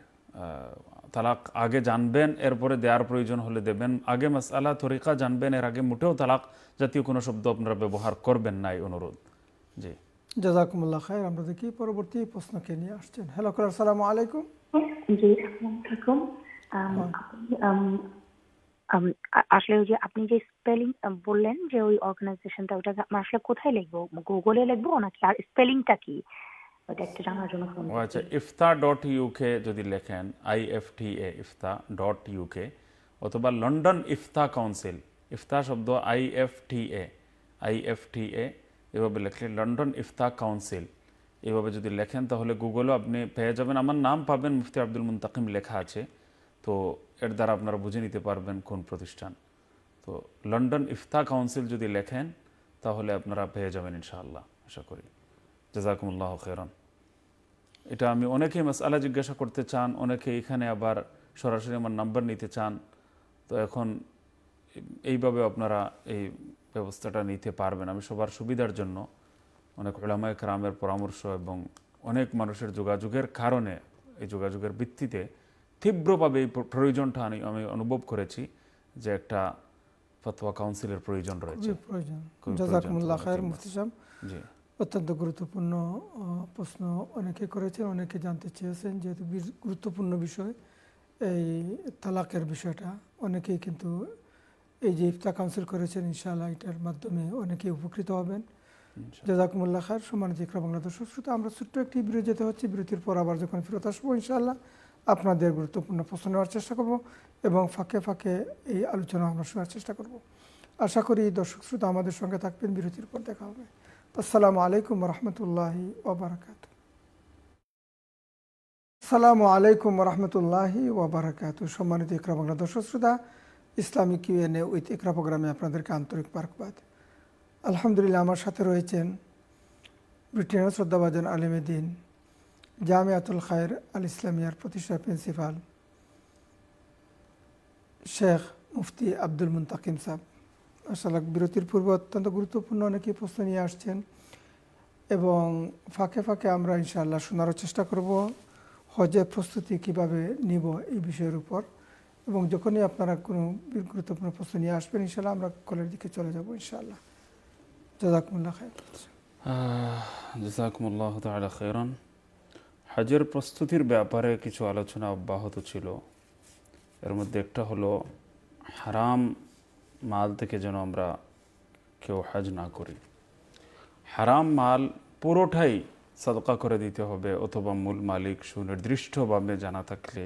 তালাক আগে জানবেন এরপরে দেওয়ার প্রয়োজন হলে দেবেন আগে মাসালা তরিকা জানবেন এর আগে মোটেও তালাক জাতীয় কোনো শব্দ আপনারা ব্যবহার করবেন নাই অনুরোধ জি জাজাকুমুল্লাহ খাই আমরা দেখি পরবর্তী প্রশ্নকে নিয়ে আসছেন হ্যালো সালাম আলাইকুম জি আলাইকুম আসলে ওই যে আপনি যে স্পেলিং বললেন যে ওই অর্গানাইজেশনটা ওটা মানে আসলে কোথায় লিখবো গুগলে লিখবো নাকি আর স্পেলিংটা কি ওটা একটু জানার জন্য ফোন আচ্ছা ইফতা ডট ইউকে যদি লেখেন I F T A Ifta dot UK অথবা লন্ডন ইফতা কাউন্সিল ইফতা শব্দ I F T A I F T A এভাবে লেখলে লন্ডন ইফতা কাউন্সিল এভাবে যদি লেখেন তাহলে গুগলও আপনি পেয়ে যাবেন আমার নাম পাবেন মুফতি আব্দুল মুন্তাকিম লেখা আছে তো এর দ্বারা আপনারা বুঝে নিতে পারবেন কোন প্রতিষ্ঠান তো লন্ডন ইফতা কাউন্সিল যদি লেখেন তাহলে আপনারা পেয়ে যাবেন ইনশাআল্লাহ আশা করি জাজাকুমুল্লাহ খেরন এটা আমি অনেকেই মাসালা জিজ্ঞাসা করতে চান অনেকে এখানে আবার সরাসরি আমার নাম্বার নিতে চান তো এখন এইভাবে আপনারা এই ব্যবস্থাটা নিতে পারবেন আমি সবার সুবিধার জন্য অনেক ওলামায় রামের পরামর্শ এবং অনেক মানুষের যোগাযোগের কারণে এই যোগাযোগের ভিত্তিতে তীব্রভাবে এই প্রয়োজনটা আমি আমি অনুভব করেছি যে একটা ফতোয়া কাউন্সিলের প্রয়োজন রয়েছে প্রয়োজন মুফতি সাহেব জি অত্যন্ত গুরুত্বপূর্ণ প্রশ্ন অনেকে করেছেন অনেকে জানতে চেয়েছেন যেহেতু গুরুত্বপূর্ণ বিষয় এই তালাকের বিষয়টা অনেকেই কিন্তু এই যে ইফতা কাউন্সিল করেছেন ইনশাআল্লাহ এটার মাধ্যমে অনেকেই উপকৃত হবেন জাজাকুমুল্লাহ খার সমান জিক্রা বাংলাদেশ আমরা ছোট্ট একটি বিরতি যেতে হচ্ছে বিরতির পর আবার যখন ফেরত আসবো ইনশাআল্লাহ আপনাদের গুরুত্বপূর্ণ প্রশ্ন নেওয়ার চেষ্টা করব এবং ফাঁকে ফাঁকে এই আলোচনা আমরা শোনার চেষ্টা করব আশা করি দর্শক শ্রোতা আমাদের সঙ্গে থাকবেন বিরতির পর দেখা হবে আসসালামু আলাইকুম রহমতুল্লাহ ওবরাকাত আসসালামু আলাইকুম রহমতুল্লাহ ওবরাকাত সম্মানিত ইকরা বাংলা দর্শক শ্রোতা ইসলামিক কিউএনএ উইথ ইকরা প্রোগ্রামে আপনাদেরকে আন্তরিক মার্কবাদ আলহামদুলিল্লাহ আমার সাথে রয়েছেন ব্রিটেনের শ্রদ্ধাভাজন আলিমেদিন জামিয়াতুল খায়ের আল ইসলামিয়ার প্রতিষ্ঠা প্রিন্সিপাল শেখ মুফতি আব্দুল মুন্তাকিম সাহ মাসাল্লাহ বিরতির পূর্বে অত্যন্ত গুরুত্বপূর্ণ অনেকেই প্রশ্ন নিয়ে আসছেন এবং ফাঁকে ফাঁকে আমরা ইনশাআল্লাহ শোনারও চেষ্টা করব হজে প্রস্তুতি কিভাবে নিব এই বিষয়ের উপর এবং যখনই আপনারা কোনো গুরুত্বপূর্ণ প্রশ্ন নিয়ে আসবেন ইনশাআল্লাহ আমরা কলের দিকে চলে যাব ইনশাআল্লাহ জাজাকুমুল্লাহ খাই জাজাকুমুল্লাহ হজের প্রস্তুতির ব্যাপারে কিছু আলোচনা অব্যাহত ছিল এর মধ্যে একটা হলো হারাম মাল থেকে যেন আমরা কেউ হজ না করি হারাম মাল পুরোটাই সাদকা করে দিতে হবে অথবা মূল মালিক সুনির্দিষ্টভাবে জানা থাকলে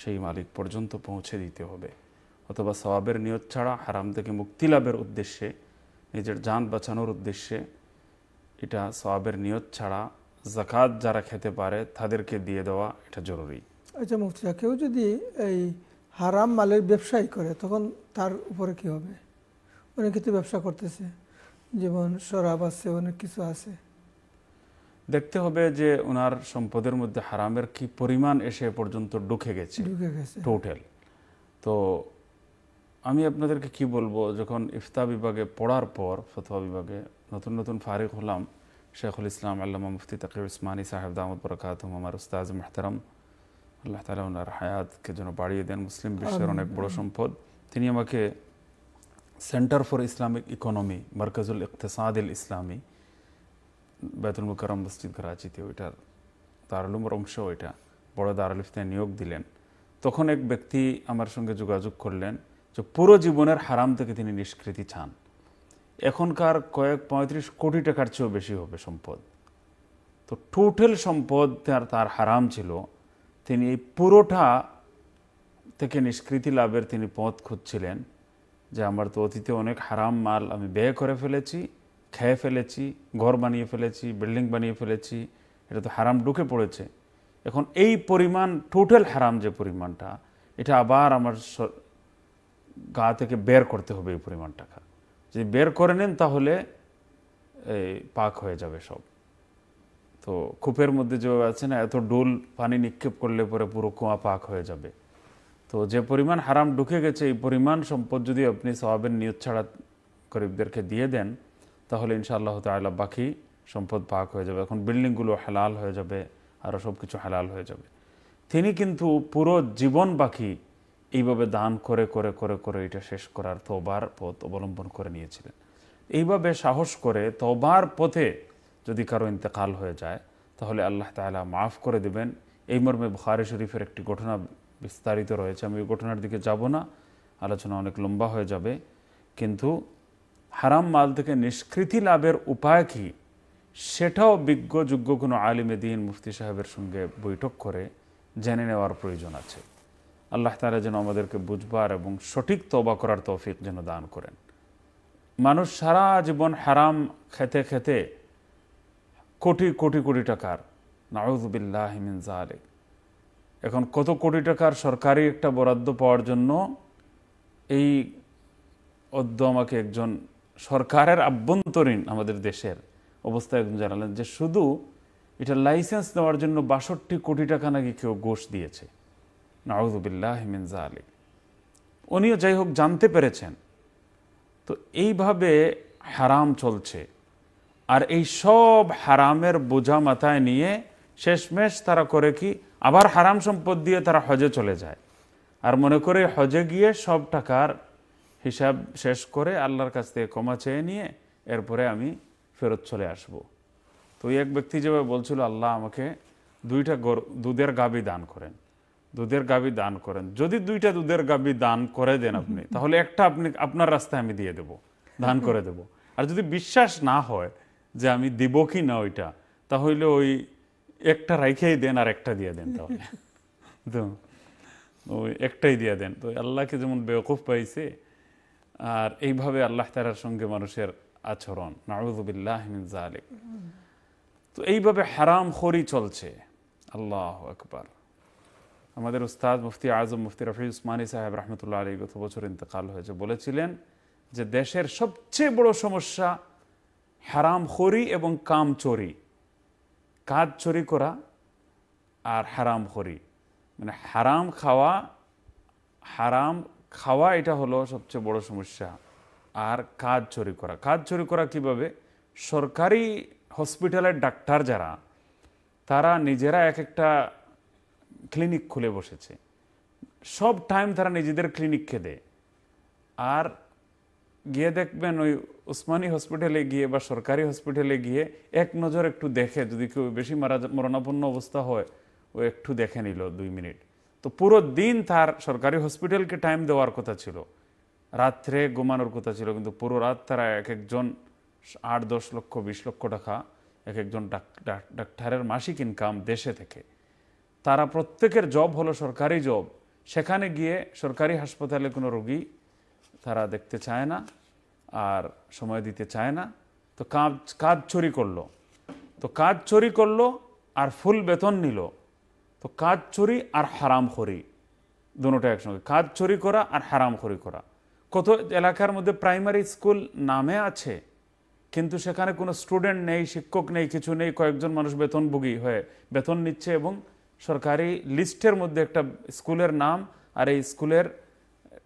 সেই মালিক পর্যন্ত পৌঁছে দিতে হবে অথবা সবাবের নিয়ত ছাড়া হারাম থেকে মুক্তি লাভের উদ্দেশ্যে নিজের যান বাঁচানোর উদ্দেশ্যে এটা সবাবের নিয়ত ছাড়া জাকাত যারা খেতে পারে তাদেরকে দিয়ে দেওয়া এটা জরুরি আচ্ছা মুফতিরা কেউ যদি এই হারাম মালের ব্যবসায় করে তখন তার উপরে কি হবে অনেক কিছু ব্যবসা করতেছে যেমন শরাব আছে অনেক কিছু আছে দেখতে হবে যে ওনার সম্পদের মধ্যে হারামের কি পরিমাণ এসে পর্যন্ত ঢুকে গেছে ঢুকে গেছে টোটাল তো আমি আপনাদেরকে কি বলবো যখন ইফতা বিভাগে পড়ার পর ফতোয়া বিভাগে নতুন নতুন ফারিক হলাম শেখুল ইসলাম আল্লামা মুফতি তকির উসমানী সাহেব দামদ বরকাতম আমার উস্তাজ মেহতারম আল্লাহ তালা হায়াতকে যেন বাড়িয়ে দেন মুসলিম বিশ্বের অনেক বড় সম্পদ তিনি আমাকে সেন্টার ফর ইসলামিক ইকোনমি মার্কাজুল ইকতেসাদিল ইসলামী বেতুল মুকারম মসজিদ করাচিতে ওইটার দারুলুমর অংশ ওইটা বড় দারুল ইফতায় নিয়োগ দিলেন তখন এক ব্যক্তি আমার সঙ্গে যোগাযোগ করলেন যে পুরো জীবনের হারাম থেকে তিনি নিষ্কৃতি চান এখনকার কয়েক পঁয়ত্রিশ কোটি টাকার চেয়েও বেশি হবে সম্পদ তো টোটাল সম্পদ তার তার হারাম ছিল তিনি এই পুরোটা থেকে নিষ্কৃতি লাভের তিনি পথ খুঁজছিলেন যে আমার তো অতীতে অনেক হারাম মাল আমি ব্যয় করে ফেলেছি খেয়ে ফেলেছি ঘর বানিয়ে ফেলেছি বিল্ডিং বানিয়ে ফেলেছি এটা তো হারাম ঢুকে পড়েছে এখন এই পরিমাণ টোটাল হারাম যে পরিমাণটা এটা আবার আমার গা থেকে বের করতে হবে এই পরিমাণ টাকা যদি বের করে নেন তাহলে এই পাক হয়ে যাবে সব তো কূপের মধ্যে যে আছে না এত ডোল পানি নিক্ষেপ করলে পরে পুরো কুয়া পাক হয়ে যাবে তো যে পরিমাণ হারাম ঢুকে গেছে এই পরিমাণ সম্পদ যদি আপনি সবাবের নিয়োগ ছাড়া গরিবদেরকে দিয়ে দেন তাহলে ইনশাআল্লাহ তাল্লাহ বাকি সম্পদ পাক হয়ে যাবে এখন বিল্ডিংগুলো হালাল হয়ে যাবে আরও সব কিছু হালাল হয়ে যাবে তিনি কিন্তু পুরো জীবন বাকি এইভাবে দান করে করে করে করে এটা শেষ করার তবার পথ অবলম্বন করে নিয়েছিলেন এইভাবে সাহস করে তবার পথে যদি কারো ইন্তেকাল হয়ে যায় তাহলে আল্লাহ তালা মাফ করে দেবেন এই মর্মে বুখারি শরীফের একটি ঘটনা বিস্তারিত রয়েছে আমি ওই ঘটনার দিকে যাব না আলোচনা অনেক লম্বা হয়ে যাবে কিন্তু হারাম মাল থেকে নিষ্কৃতি লাভের উপায় কি সেটাও বিজ্ঞযোগ্য কোনো আলিমে দিন মুফতি সাহেবের সঙ্গে বৈঠক করে জেনে নেওয়ার প্রয়োজন আছে আল্লাহ তালা যেন আমাদেরকে বুঝবার এবং সঠিক তবা করার তৌফিক যেন দান করেন মানুষ সারা জীবন হারাম খেতে খেতে কোটি কোটি কোটি টাকার নাউজবিল্লাহমিন জাহালেক এখন কত কোটি টাকার সরকারি একটা বরাদ্দ পাওয়ার জন্য এই অদ্য আমাকে একজন সরকারের আভ্যন্তরীণ আমাদের দেশের অবস্থা একজন জানালেন যে শুধু এটা লাইসেন্স নেওয়ার জন্য বাষট্টি কোটি টাকা নাকি কেউ ঘোষ দিয়েছে নাউজুবিল্লাহ মিনজা আলী উনিও যাই হোক জানতে পেরেছেন তো এইভাবে হারাম চলছে আর এই সব হারামের বোঝা মাথায় নিয়ে শেষমেশ তারা করে কি আবার হারাম সম্পদ দিয়ে তারা হজে চলে যায় আর মনে করে হজে গিয়ে সব টাকার হিসাব শেষ করে আল্লাহর কাছ থেকে ক্ষমা চেয়ে নিয়ে এরপরে আমি ফেরত চলে আসব। তো এক ব্যক্তি যেভাবে বলছিল আল্লাহ আমাকে দুইটা দুধের গাবি দান করেন দুধের গাবি দান করেন যদি দুইটা দুধের গাবি দান করে দেন আপনি তাহলে একটা আপনি আপনার রাস্তায় আমি দিয়ে দেব দান করে দেব আর যদি বিশ্বাস না হয় যে আমি দিব কি না ওইটা তাহলে ওই একটা রাইখেই দেন আর একটা দিয়ে দেন তাহলে তো ওই একটাই দিয়ে দেন তো আল্লাহকে যেমন বেওকুফ পাইছে আর এইভাবে আল্লাহ তালার সঙ্গে মানুষের আচরণ নাউজুবিল্লাহ জালিক তো এইভাবে হারাম খরি চলছে আল্লাহ আকবার আমাদের উস্তাদ মুফতি আজম মুফতি রফি উসমানী সাহেব রহমতুল্লাহ আলী গত বছর ইন্তকাল হয়েছে বলেছিলেন যে দেশের সবচেয়ে বড় সমস্যা হরি এবং কাম চোরি কাজ চুরি করা আর হারাম হরি মানে হারাম খাওয়া হারাম খাওয়া এটা হলো সবচেয়ে বড় সমস্যা আর কাজ চুরি করা কাজ চুরি করা কিভাবে সরকারি হসপিটালের ডাক্তার যারা তারা নিজেরা এক একটা ক্লিনিক খুলে বসেছে সব টাইম তারা নিজেদের ক্লিনিক দেয় আর গিয়ে দেখবেন ওই উসমানী হসপিটালে গিয়ে বা সরকারি হসপিটালে গিয়ে এক নজর একটু দেখে যদি কেউ বেশি মারা মরণাপন্ন অবস্থা হয় ও একটু দেখে নিল দুই মিনিট তো পুরো দিন তার সরকারি হসপিটালকে টাইম দেওয়ার কথা ছিল রাত্রে ঘুমানোর কথা ছিল কিন্তু পুরো রাত তারা এক একজন আট দশ লক্ষ বিশ লক্ষ টাকা এক একজন ডাক্তারের মাসিক ইনকাম দেশে থেকে তারা প্রত্যেকের জব হলো সরকারি জব সেখানে গিয়ে সরকারি হাসপাতালে কোনো রোগী তারা দেখতে চায় না আর সময় দিতে চায় না তো কাজ কাজ চুরি করলো তো কাজ চুরি করলো আর ফুল বেতন নিল তো কাজ চুরি আর হারাম খরি দুটা একসঙ্গে কাজ চুরি করা আর হারাম খরি করা কত এলাকার মধ্যে প্রাইমারি স্কুল নামে আছে কিন্তু সেখানে কোনো স্টুডেন্ট নেই শিক্ষক নেই কিছু নেই কয়েকজন মানুষ বেতনভোগী হয়ে বেতন নিচ্ছে এবং সরকারি লিস্টের মধ্যে একটা স্কুলের নাম আর এই স্কুলের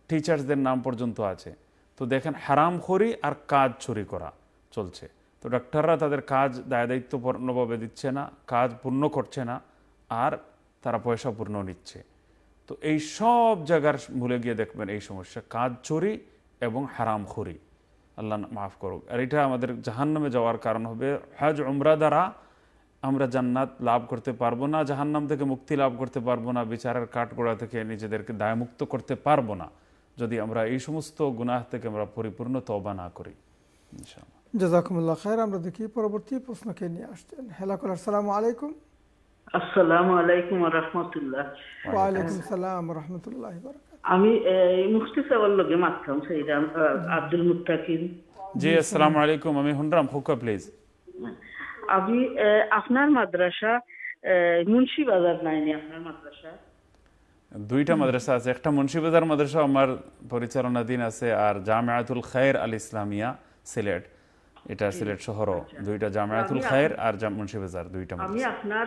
টিচার্সদের নাম পর্যন্ত আছে তো দেখেন হারামখড়ি আর কাজ চুরি করা চলছে তো ডাক্তাররা তাদের কাজ দায় দায়িত্বপূর্ণভাবে দিচ্ছে না কাজ পূর্ণ করছে না আর তারা পয়সা পূর্ণ নিচ্ছে তো এই সব জায়গার ভুলে গিয়ে দেখবেন এই সমস্যা কাজ চুরি এবং হারামখড়ি আল্লাহ মাফ করুক আর এটা আমাদের জাহান্নামে যাওয়ার কারণ হবে হজ উমরা দ্বারা আমরা জান্নাত লাভ করতে পারবো না জাহান্নাম থেকে মুক্তি লাভ করতে পারবো না বিচারের কাঠগোড়া থেকে নিজেদেরকে দায়মুক্ত করতে পারবো না যদি আমরা এই সমস্ত গুনাহ থেকে আমরা পরিপূর্ণ তবা না করি জাজাকুমুল্লাহ খায়ের আমরা দেখি পরবর্তী প্রশ্নকে নিয়ে আসছেন হেলাকুল আসসালামু আলাইকুম আসসালামু আলাইকুম সালাম আমি এই মাতলাম আব্দুল মুত্তাকিম জি আসসালামু আলাইকুম আমি হুনরাম হুকা প্লিজ হ্যাঁ। আমি আপনার মাদ্রাসা মুন্সি মুন্সিবাজার নাইনি আপনার মাদ্রাসা দুইটা মাদ্রাসা আছে একটা মুন্সিবাজার মাদ্রাসা আমার পরিচালনাধীন আছে আর জামায়াতুল খায়ের আল ইসলামিয়া সিলেট এটা আচ্ছা। সিলেট শহর দুইটা জামায়াতুল খায়ের আর মুন্সিবাজার দুইটা আমি আপনার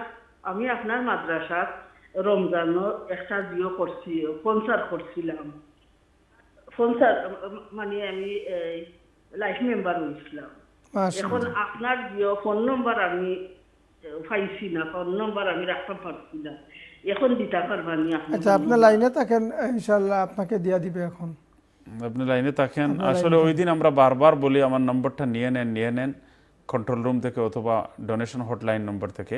আমি আপনার মাদ্রাসার রমজান একটা দিও করছি স্পন্সার করছিলাম স্পন্সার মানে আমি লাইফ মেম্বার হয়েছিলাম এখন আপনার ফোন নম্বর আমি পাইছি না ফোন নম্বর আমি রাখতে পারছি না এখন আচ্ছা লাইনে থাকেন আপনাকে দিয়া দিবে এখন আপনি লাইনে থাকেন আসলে ওই দিন আমরা বারবার বলি আমার নম্বরটা নিয়ে নেন নিয়ে নেন কন্ট্রোল রুম থেকে অথবা ডোনেশন হটলাইন নম্বর থেকে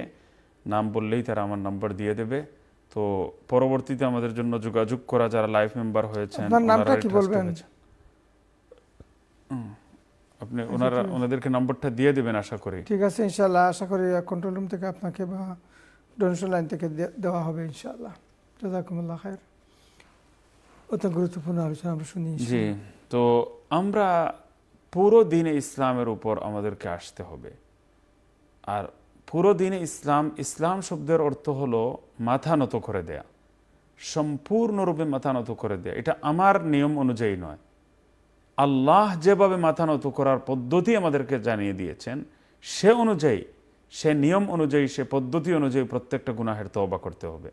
নাম বললেই তারা আমার নম্বর দিয়ে দেবে তো পরবর্তীতে আমাদের জন্য যোগাযোগ করা যারা লাইফ মেম্বার হয়েছেন নামটা কি বলবেন আপনি হ্যাঁ, ওনারা ওনাদেরকে নম্বরটা দিয়ে দেবেন আশা করি ঠিক আছে ইনশাল্লাহ আশা করি কন্ট্রোল রুম থেকে আপনাকে বা ডোনেশন লাইন থেকে দেওয়া হবে ইনশাল্লাহ জাজাকুমুল্লাহ খায়ের অত্যন্ত গুরুত্বপূর্ণ আলোচনা আমরা শুনি জি তো আমরা পুরো দিনে ইসলামের উপর আমাদেরকে আসতে হবে আর পুরো দিনে ইসলাম ইসলাম শব্দের অর্থ হলো মাথা নত করে দেয়া সম্পূর্ণরূপে মাথা নত করে দেয়া এটা আমার নিয়ম অনুযায়ী নয় আল্লাহ যেভাবে মাথা নত করার পদ্ধতি আমাদেরকে জানিয়ে দিয়েছেন সে অনুযায়ী সে নিয়ম অনুযায়ী সে পদ্ধতি অনুযায়ী প্রত্যেকটা গুনাহের তবা করতে হবে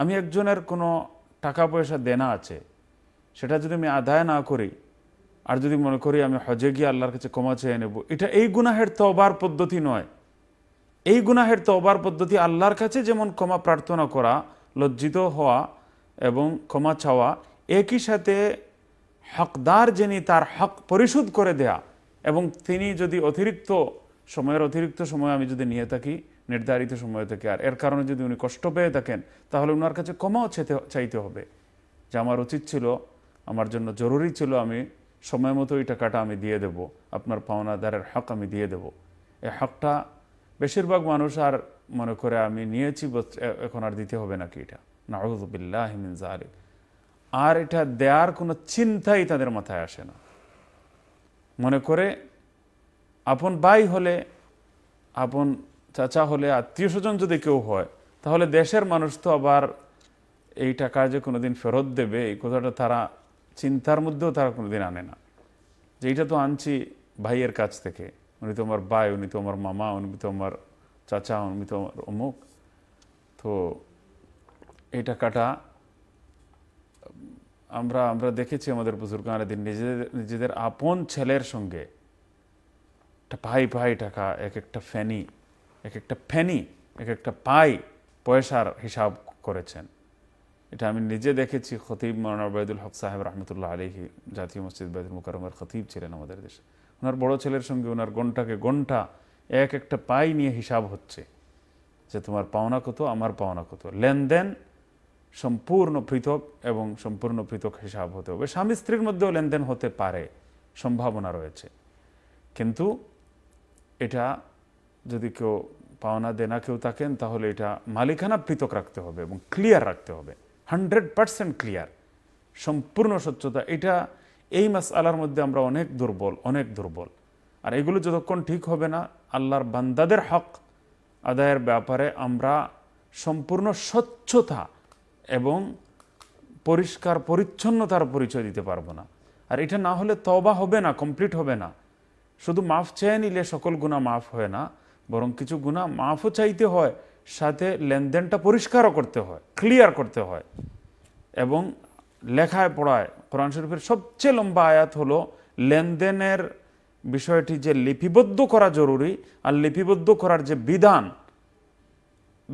আমি একজনের কোনো টাকা পয়সা দেনা আছে সেটা যদি আমি আদায় না করি আর যদি মনে করি আমি হজে গিয়ে আল্লাহর কাছে ক্ষমা চেয়ে নেব এটা এই গুনাহের তবার পদ্ধতি নয় এই গুনাহের তবার পদ্ধতি আল্লাহর কাছে যেমন ক্ষমা প্রার্থনা করা লজ্জিত হওয়া এবং ক্ষমা চাওয়া একই সাথে হকদার যিনি তার হক পরিশোধ করে দেয়া এবং তিনি যদি অতিরিক্ত সময়ের অতিরিক্ত সময় আমি যদি নিয়ে থাকি নির্ধারিত সময় থেকে আর এর কারণে যদি উনি কষ্ট পেয়ে থাকেন তাহলে ওনার কাছে ক্ষমাও চাইতে হবে যে আমার উচিত ছিল আমার জন্য জরুরি ছিল আমি সময় মতো এই টাকাটা আমি দিয়ে দেব আপনার পাওনাদারের হক আমি দিয়ে দেব এই হকটা বেশিরভাগ মানুষ আর মনে করে আমি নিয়েছি এখন আর দিতে হবে নাকি এটা নাউজবিল্লাহ হিমিন আর এটা দেয়ার কোনো চিন্তাই তাদের মাথায় আসে না মনে করে আপন ভাই হলে আপন চাচা হলে আত্মীয় স্বজন যদি কেউ হয় তাহলে দেশের মানুষ তো আবার এই টাকা যে কোনো দিন ফেরত দেবে এই কথাটা তারা চিন্তার মধ্যেও তারা কোনো দিন আনে না যে এইটা তো আনছি ভাইয়ের কাছ থেকে উনি তো আমার ভাই উনি তো আমার মামা উনি তো আমার চাচা উনি তো আমার অমুক তো এই টাকাটা আমরা আমরা দেখেছি আমাদের বুজুর্গ আলাদিন নিজেদের নিজেদের আপন ছেলের সঙ্গে ভাই পাই টাকা এক একটা ফ্যানি এক একটা ফ্যানি এক একটা পাই পয়সার হিসাব করেছেন এটা আমি নিজে দেখেছি খতিব মৌলানা ওবায়দুল হক সাহেব রহমতুল্লাহ আলহি জাতীয় মসজিদ বাইদুল মুকারমার খতিব ছিলেন আমাদের দেশে ওনার বড় ছেলের সঙ্গে ওনার ঘন্টাকে ঘন্টা এক একটা পাই নিয়ে হিসাব হচ্ছে যে তোমার পাওনা কত আমার পাওনা কত লেনদেন সম্পূর্ণ পৃথক এবং সম্পূর্ণ পৃথক হিসাব হতে হবে স্বামী স্ত্রীর মধ্যেও লেনদেন হতে পারে সম্ভাবনা রয়েছে কিন্তু এটা যদি কেউ পাওনা দেনা কেউ থাকেন তাহলে এটা মালিকানা পৃথক রাখতে হবে এবং ক্লিয়ার রাখতে হবে হান্ড্রেড পারসেন্ট ক্লিয়ার সম্পূর্ণ স্বচ্ছতা এটা এই মাস আলার মধ্যে আমরা অনেক দুর্বল অনেক দুর্বল আর এগুলো যতক্ষণ ঠিক হবে না আল্লাহর বান্দাদের হক আদায়ের ব্যাপারে আমরা সম্পূর্ণ স্বচ্ছতা এবং পরিষ্কার পরিচ্ছন্নতার পরিচয় দিতে পারবো না আর এটা না হলে তবা হবে না কমপ্লিট হবে না শুধু মাফ চেয়ে নিলে সকল গুণা মাফ হয় না বরং কিছু গুণা মাফও চাইতে হয় সাথে লেনদেনটা পরিষ্কারও করতে হয় ক্লিয়ার করতে হয় এবং লেখায় পড়ায় কোরআন শরীফের সবচেয়ে লম্বা আয়াত হলো লেনদেনের বিষয়টি যে লিপিবদ্ধ করা জরুরি আর লিপিবদ্ধ করার যে বিধান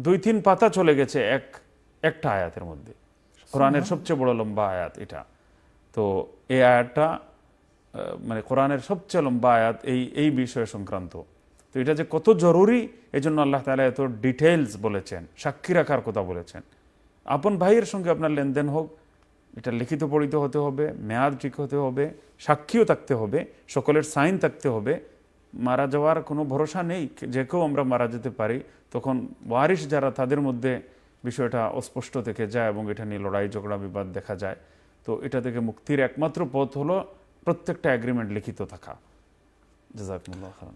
দুই তিন পাতা চলে গেছে এক একটা আয়াতের মধ্যে কোরআনের সবচেয়ে বড় লম্বা আয়াত এটা তো এই আয়াতটা মানে কোরআনের সবচেয়ে লম্বা আয়াত এই এই বিষয়ে সংক্রান্ত তো এটা যে কত জরুরি এই জন্য আল্লাহ তালা এত ডিটেলস বলেছেন সাক্ষী রাখার কথা বলেছেন আপন ভাইয়ের সঙ্গে আপনার লেনদেন হোক এটা লিখিত পড়িত হতে হবে মেয়াদ ঠিক হতে হবে সাক্ষীও থাকতে হবে সকলের সাইন থাকতে হবে মারা যাওয়ার কোনো ভরসা নেই যে কেউ আমরা মারা যেতে পারি তখন ওয়ারিশ যারা তাদের মধ্যে বিষয়টা অস্পষ্ট দেখে যায় এবং এটা নিয়ে লড়াই ঝগড়া বিবাদ দেখা যায় তো এটা থেকে মুক্তির একমাত্র পথ হলো প্রত্যেকটা অ্যাগ্রিমেন্ট লিখিত থাকা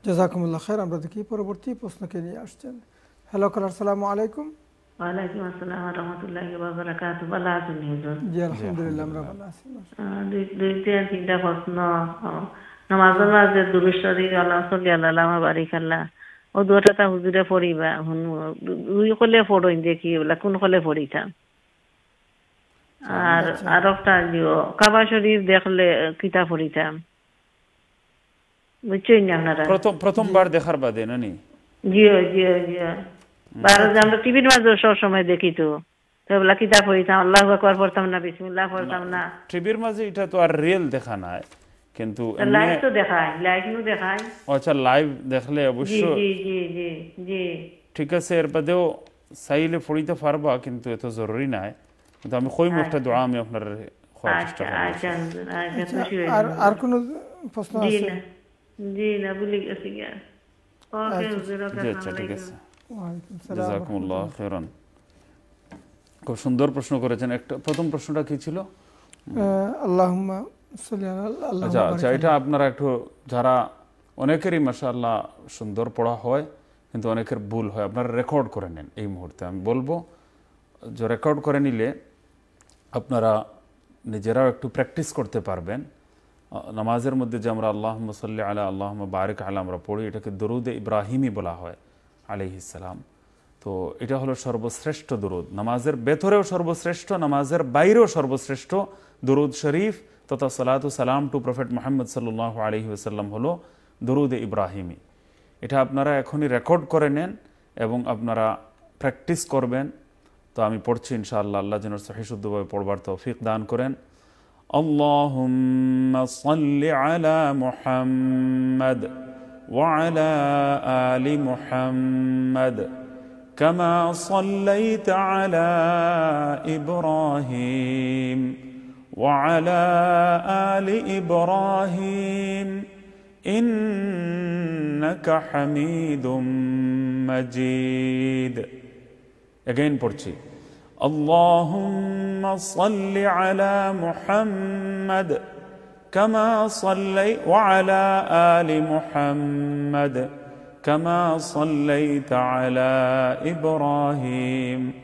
জাজাকুমুল্লাহ আমরা দেখি পরবর্তী প্রশ্নকে নিয়ে আসছেন হ্যালো কলার সালাম আলাইকুম ওয়ালাইকুম আসসালাম রহমতুল্লাহ বারাকাত ও দুটা তা হুজুরে পড়িবা শুনো দুই কলে পড়ই দেখি বলা কোন কলে পড়িতাম আর আচ্ছা। আর একটা কাবা শরীফ দেখলে কিতা পড়িতাম না আপনারা প্রথম প্রথমবার দেখার বাদে নানি জিও জিও জিও বারো আমরা টিভির মাঝে দেখি তো বলা কিতা পড়িতাম আল্লাহ আকবার পড়তাম না বিসমুল্লাহ পড়তাম না টিভির মাঝে এটা তো আর রিয়েল দেখা নাই কিন্তু লাইভ তো লাইভ নু আচ্ছা লাইভ দেখলে অবশ্য জি জি জি জি ঠিক আছে এর বাদেও সাইলে পড়িতে পারবা কিন্তু এত জরুরি নাই কিন্তু আমি কই মুখটা আচ্ছা। দোয়া আমি আপনার চেষ্টা আচ্ছা, করব আচ্ছা, আর আর প্রশ্ন আছে জি না ঠিক আছে খুব সুন্দর প্রশ্ন করেছেন একটা প্রথম প্রশ্নটা কি ছিল আল্লাহ আচ্ছা আচ্ছা এটা আপনারা একটু যারা অনেকেরই মাসাল্লাহ সুন্দর পড়া হয় কিন্তু অনেকের ভুল হয় আপনারা রেকর্ড করে নেন এই মুহূর্তে আমি বলবো যে রেকর্ড করে নিলে আপনারা নিজেরাও একটু প্র্যাকটিস করতে পারবেন নামাজের মধ্যে যে আমরা আল্লাহ সাল্লি আলা আল্লাহ বারেক আলাহ আমরা পড়ি এটাকে দরুদ ইব্রাহিমই বলা হয় আলিহিসাল্লাম তো এটা হলো সর্বশ্রেষ্ঠ দরুদ নামাজের ভেতরেও সর্বশ্রেষ্ঠ নামাজের বাইরেও সর্বশ্রেষ্ঠ দরুদ শরীফ তথা সালাত সালাম টু প্রফেট মোহাম্মদ সাল্লাহ আলহি আসাল্লাম হলো দরুদ ইব্রাহিমি এটা আপনারা এখনই রেকর্ড করে নেন এবং আপনারা প্র্যাকটিস করবেন তো আমি পড়ছি ইনশাআল্লাহ আল্লাহ যেন সহিশুদ্ধভাবে পড়বার ফিক দান করেন اللهم صل على محمد وعلى آل محمد كما صليت على إبراهيم وعلى ال ابراهيم انك حميد مجيد again পড়ছি اللهم صل على محمد كما صلي وعلى ال محمد كما صليت على ابراهيم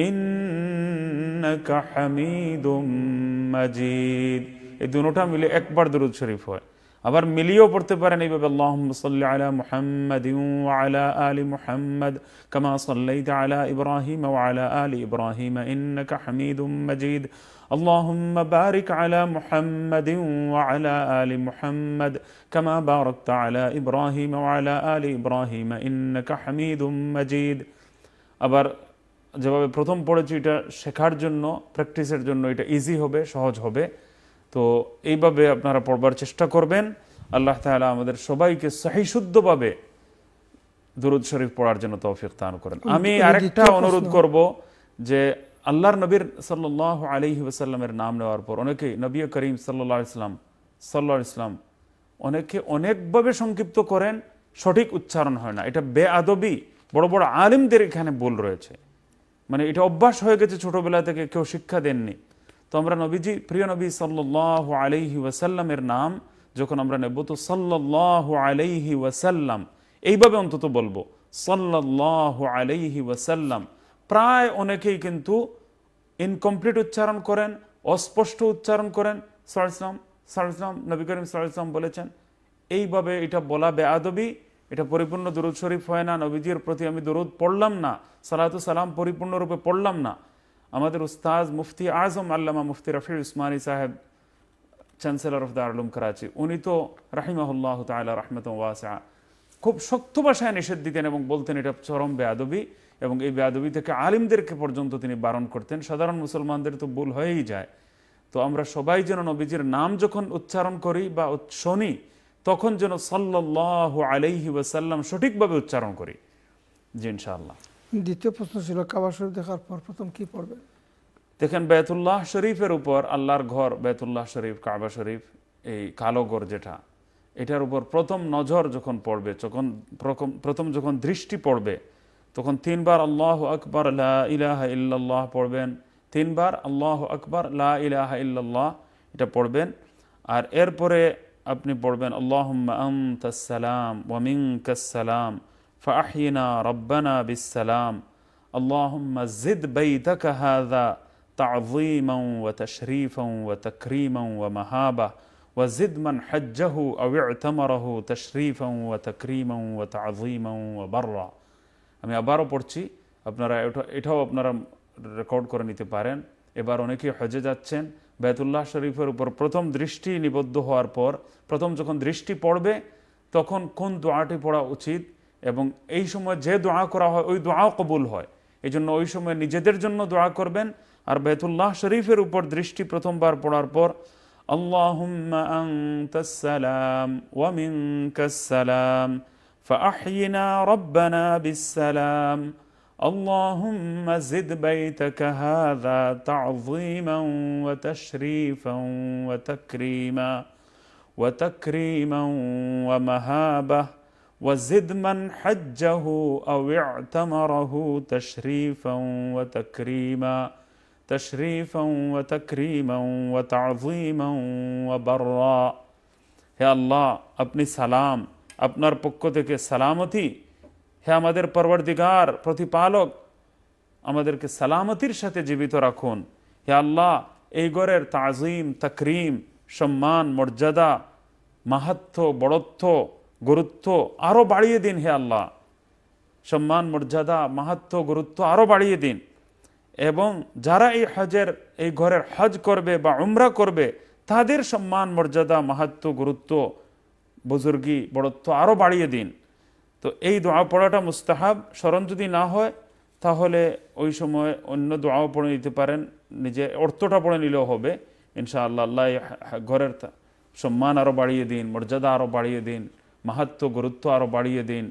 انکا حمید مجید محمد محمد آل آل اب যেভাবে প্রথম পড়েছি এটা শেখার জন্য প্র্যাকটিসের জন্য এটা ইজি হবে সহজ হবে তো এইভাবে আপনারা পড়বার চেষ্টা করবেন আল্লাহ তাহলে আমাদের সবাইকে সাহি শুদ্ধভাবে দুরুদ শরীফ পড়ার জন্য তৌফিক দান করেন আমি আরেকটা অনুরোধ করব যে আল্লাহর নবীর সাল্ল আলি ওসাল্লামের নাম নেওয়ার পর অনেকে নবী করিম সাল্লা ইসলাম সাল্লা ইসলাম অনেকে অনেকভাবে সংক্ষিপ্ত করেন সঠিক উচ্চারণ হয় না এটা বে আদবি বড় বড় আলিমদের এখানে বল রয়েছে মানে এটা অভ্যাস হয়ে গেছে ছোটবেলা থেকে কেউ শিক্ষা দেননি তো আমরা নবীজি প্রিয় নবী সাল্লাহ আলহি ওয়াসাল্লামের নাম যখন আমরা নেব তো সাল্লাহ আলহি ওয়াসাল্লাম এইভাবে অন্তত বলবো সাল্লাহ আলহি ওয়াসাল্লাম প্রায় অনেকেই কিন্তু ইনকমপ্লিট উচ্চারণ করেন অস্পষ্ট উচ্চারণ করেন সাল্লাম সাল্লাম নবী করিম সাল্লাম বলেছেন এইভাবে এটা বলা বেআবি এটা পরিপূর্ণ দরুদ শরীফ হয় না নবীজির প্রতি আমি দরুদ পড়লাম না সালাতু সালাম পরিপূর্ণরূপে পড়লাম না আমাদের উস্তাজ মুফতি আজম আল্লামা মুফতি রফি উসমানী সাহেব চ্যান্সেলর অফ দ্য আলম করাচি উনি তো রাহিমাহুল্লাহ তাল্লাহ রহমত ওয়াসা খুব শক্ত ভাষায় নিষেধ দিতেন এবং বলতেন এটা চরম বেয়াদবি এবং এই বেয়াদবি থেকে আলিমদেরকে পর্যন্ত তিনি বারণ করতেন সাধারণ মুসলমানদের তো ভুল হয়েই যায় তো আমরা সবাই যেন নবীজির নাম যখন উচ্চারণ করি বা শুনি তখন যেন সাল্লাহ আলাইহি ওয়াসাল্লাম সঠিকভাবে উচ্চারণ করি জি ইনশাআল্লাহ দ্বিতীয় প্রশ্ন ছিল কাবা শরীফ দেখার পর প্রথম কি পড়বে দেখেন বেতুল্লাহ শরীফের উপর আল্লাহর ঘর বেতুল্লাহ শরীফ কাবা শরীফ এই কালো ঘর যেটা এটার উপর প্রথম নজর যখন পড়বে যখন প্রথম যখন দৃষ্টি পড়বে তখন তিনবার আল্লাহ আকবর ইলাহা ইল্লাল্লাহ পড়বেন তিনবার আল্লাহ আকবর লা ইলাহা এটা পড়বেন আর এরপরে আপনি পড়বেন আল্লাহাম ওয়ামিং কাসালাম ফাহিনা রব্বানা বিসালাম আল্লাহম জিদ বৈদক ও মহাবা ও জিদ মন وزد من حجه ও اعتمره ও তাজিম ও وبرا আমি আবারও পড়ছি আপনারা এটাও আপনারা রেকর্ড করে নিতে পারেন এবার অনেকেই হজে যাচ্ছেন বেতুল্লাহ শরীফের উপর প্রথম দৃষ্টি নিবদ্ধ হওয়ার পর প্রথম যখন দৃষ্টি পড়বে তখন কোন দোয়াটি পড়া উচিত এবং এই সময় যে দোয়া করা হয় ওই দোয়াও কবুল হয় এই জন্য ওই সময় নিজেদের জন্য দোয়া করবেন আর বেতুল্লাহ শরীফের উপর দৃষ্টি প্রথমবার পড়ার পর আল্লাহ أنت اللهم زد بيتك هذا تعظيما وتشريفا وتكريما وتكريما ومهابه وزد من حجه او اعتمره تشريفا وتكريما تشريفا وتكريما وتعظيما وبرا يا الله ابن سلام ابن ربكتك سلامتي হে আমাদের পর্বদিগার প্রতিপালক আমাদেরকে সালামতির সাথে জীবিত রাখুন হে আল্লাহ এই গড়ের তাজিম তাকরিম সম্মান মর্যাদা মাহাত্ম বড়ত্ব গুরুত্ব আরও বাড়িয়ে দিন হে আল্লাহ সম্মান মর্যাদা মাহাত্ম গুরুত্ব আরও বাড়িয়ে দিন এবং যারা এই হজের এই ঘরের হজ করবে বা উমরা করবে তাদের সম্মান মর্যাদা মাহাত্ম গুরুত্ব বুজুর্গি বড়ত্ব আরও বাড়িয়ে দিন তো এই দোয়া পড়াটা মুস্তাহাব স্মরণ যদি না হয় তাহলে ওই সময় অন্য দোয়াও পড়ে নিতে পারেন নিজে অর্থটা পড়ে নিলেও হবে ইনশাআল্লাহ আল্লাহ ঘরের সম্মান আরও বাড়িয়ে দিন মর্যাদা আরও বাড়িয়ে দিন মাহাত্ম গুরুত্ব আরও বাড়িয়ে দিন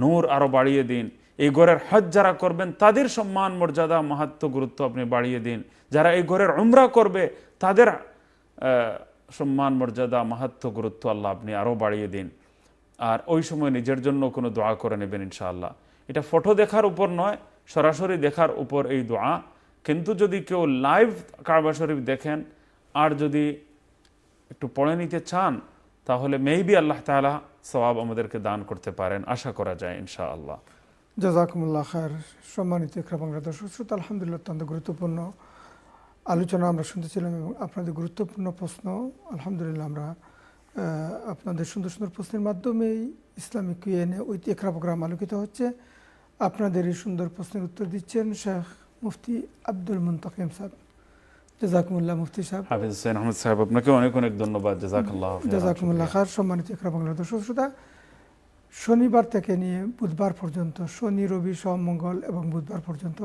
নূর আরও বাড়িয়ে দিন এই ঘরের হজ যারা করবেন তাদের সম্মান মর্যাদা মাহাত্ম গুরুত্ব আপনি বাড়িয়ে দিন যারা এই ঘরের উমরা করবে তাদের সম্মান মর্যাদা মাহাত্ম গুরুত্ব আল্লাহ আপনি আরও বাড়িয়ে দিন আর ওই সময় নিজের জন্য কোনো দোয়া করে নেবেন ইনশাআল্লাহ এটা ফটো দেখার উপর নয় সরাসরি দেখার উপর এই দোয়া কিন্তু যদি কেউ লাইভ কারবা শরীফ দেখেন আর যদি একটু পড়ে নিতে চান তাহলে মেবি আল্লাহ তালা সবাব আমাদেরকে দান করতে পারেন আশা করা যায় ইনশাআল্লাহ জাজাকুমুল্লাহ খায়ের সম্মানিত বাংলা দর্শক শ্রোতা আলহামদুলিল্লাহ অত্যন্ত গুরুত্বপূর্ণ আলোচনা আমরা শুনতেছিলাম এবং আপনাদের গুরুত্বপূর্ণ প্রশ্ন আলহামদুলিল্লাহ আমরা আপনাদের সুন্দর সুন্দর প্রশ্নের মাধ্যমেই ইসলামিক ইউএনএ ওই একরা প্রোগ্রাম আলোকিত হচ্ছে আপনাদের এই সুন্দর প্রশ্নের উত্তর দিচ্ছেন শেখ মুফতি আব্দুল মুন্তাকিম সাহেব জাজাকুমুল্লাহ মুফতি সাহেব আহমদ সাহেব আপনাকে অনেক অনেক ধন্যবাদ জাজাকুল্লাহ জাজাকুমুল্লাহ খার সম্মানিত একরা বাংলা দর্শক শ্রোতা শনিবার থেকে নিয়ে বুধবার পর্যন্ত শনি রবি সোম মঙ্গল এবং বুধবার পর্যন্ত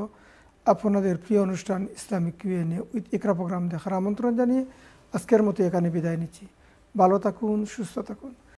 আপনাদের প্রিয় অনুষ্ঠান ইসলামিক ইউএনএ উইথ একরা প্রোগ্রাম দেখার আমন্ত্রণ জানিয়ে আজকের মতো এখানে বিদায় নিচ্ছি ভালো থাকুন সুস্থ থাকুন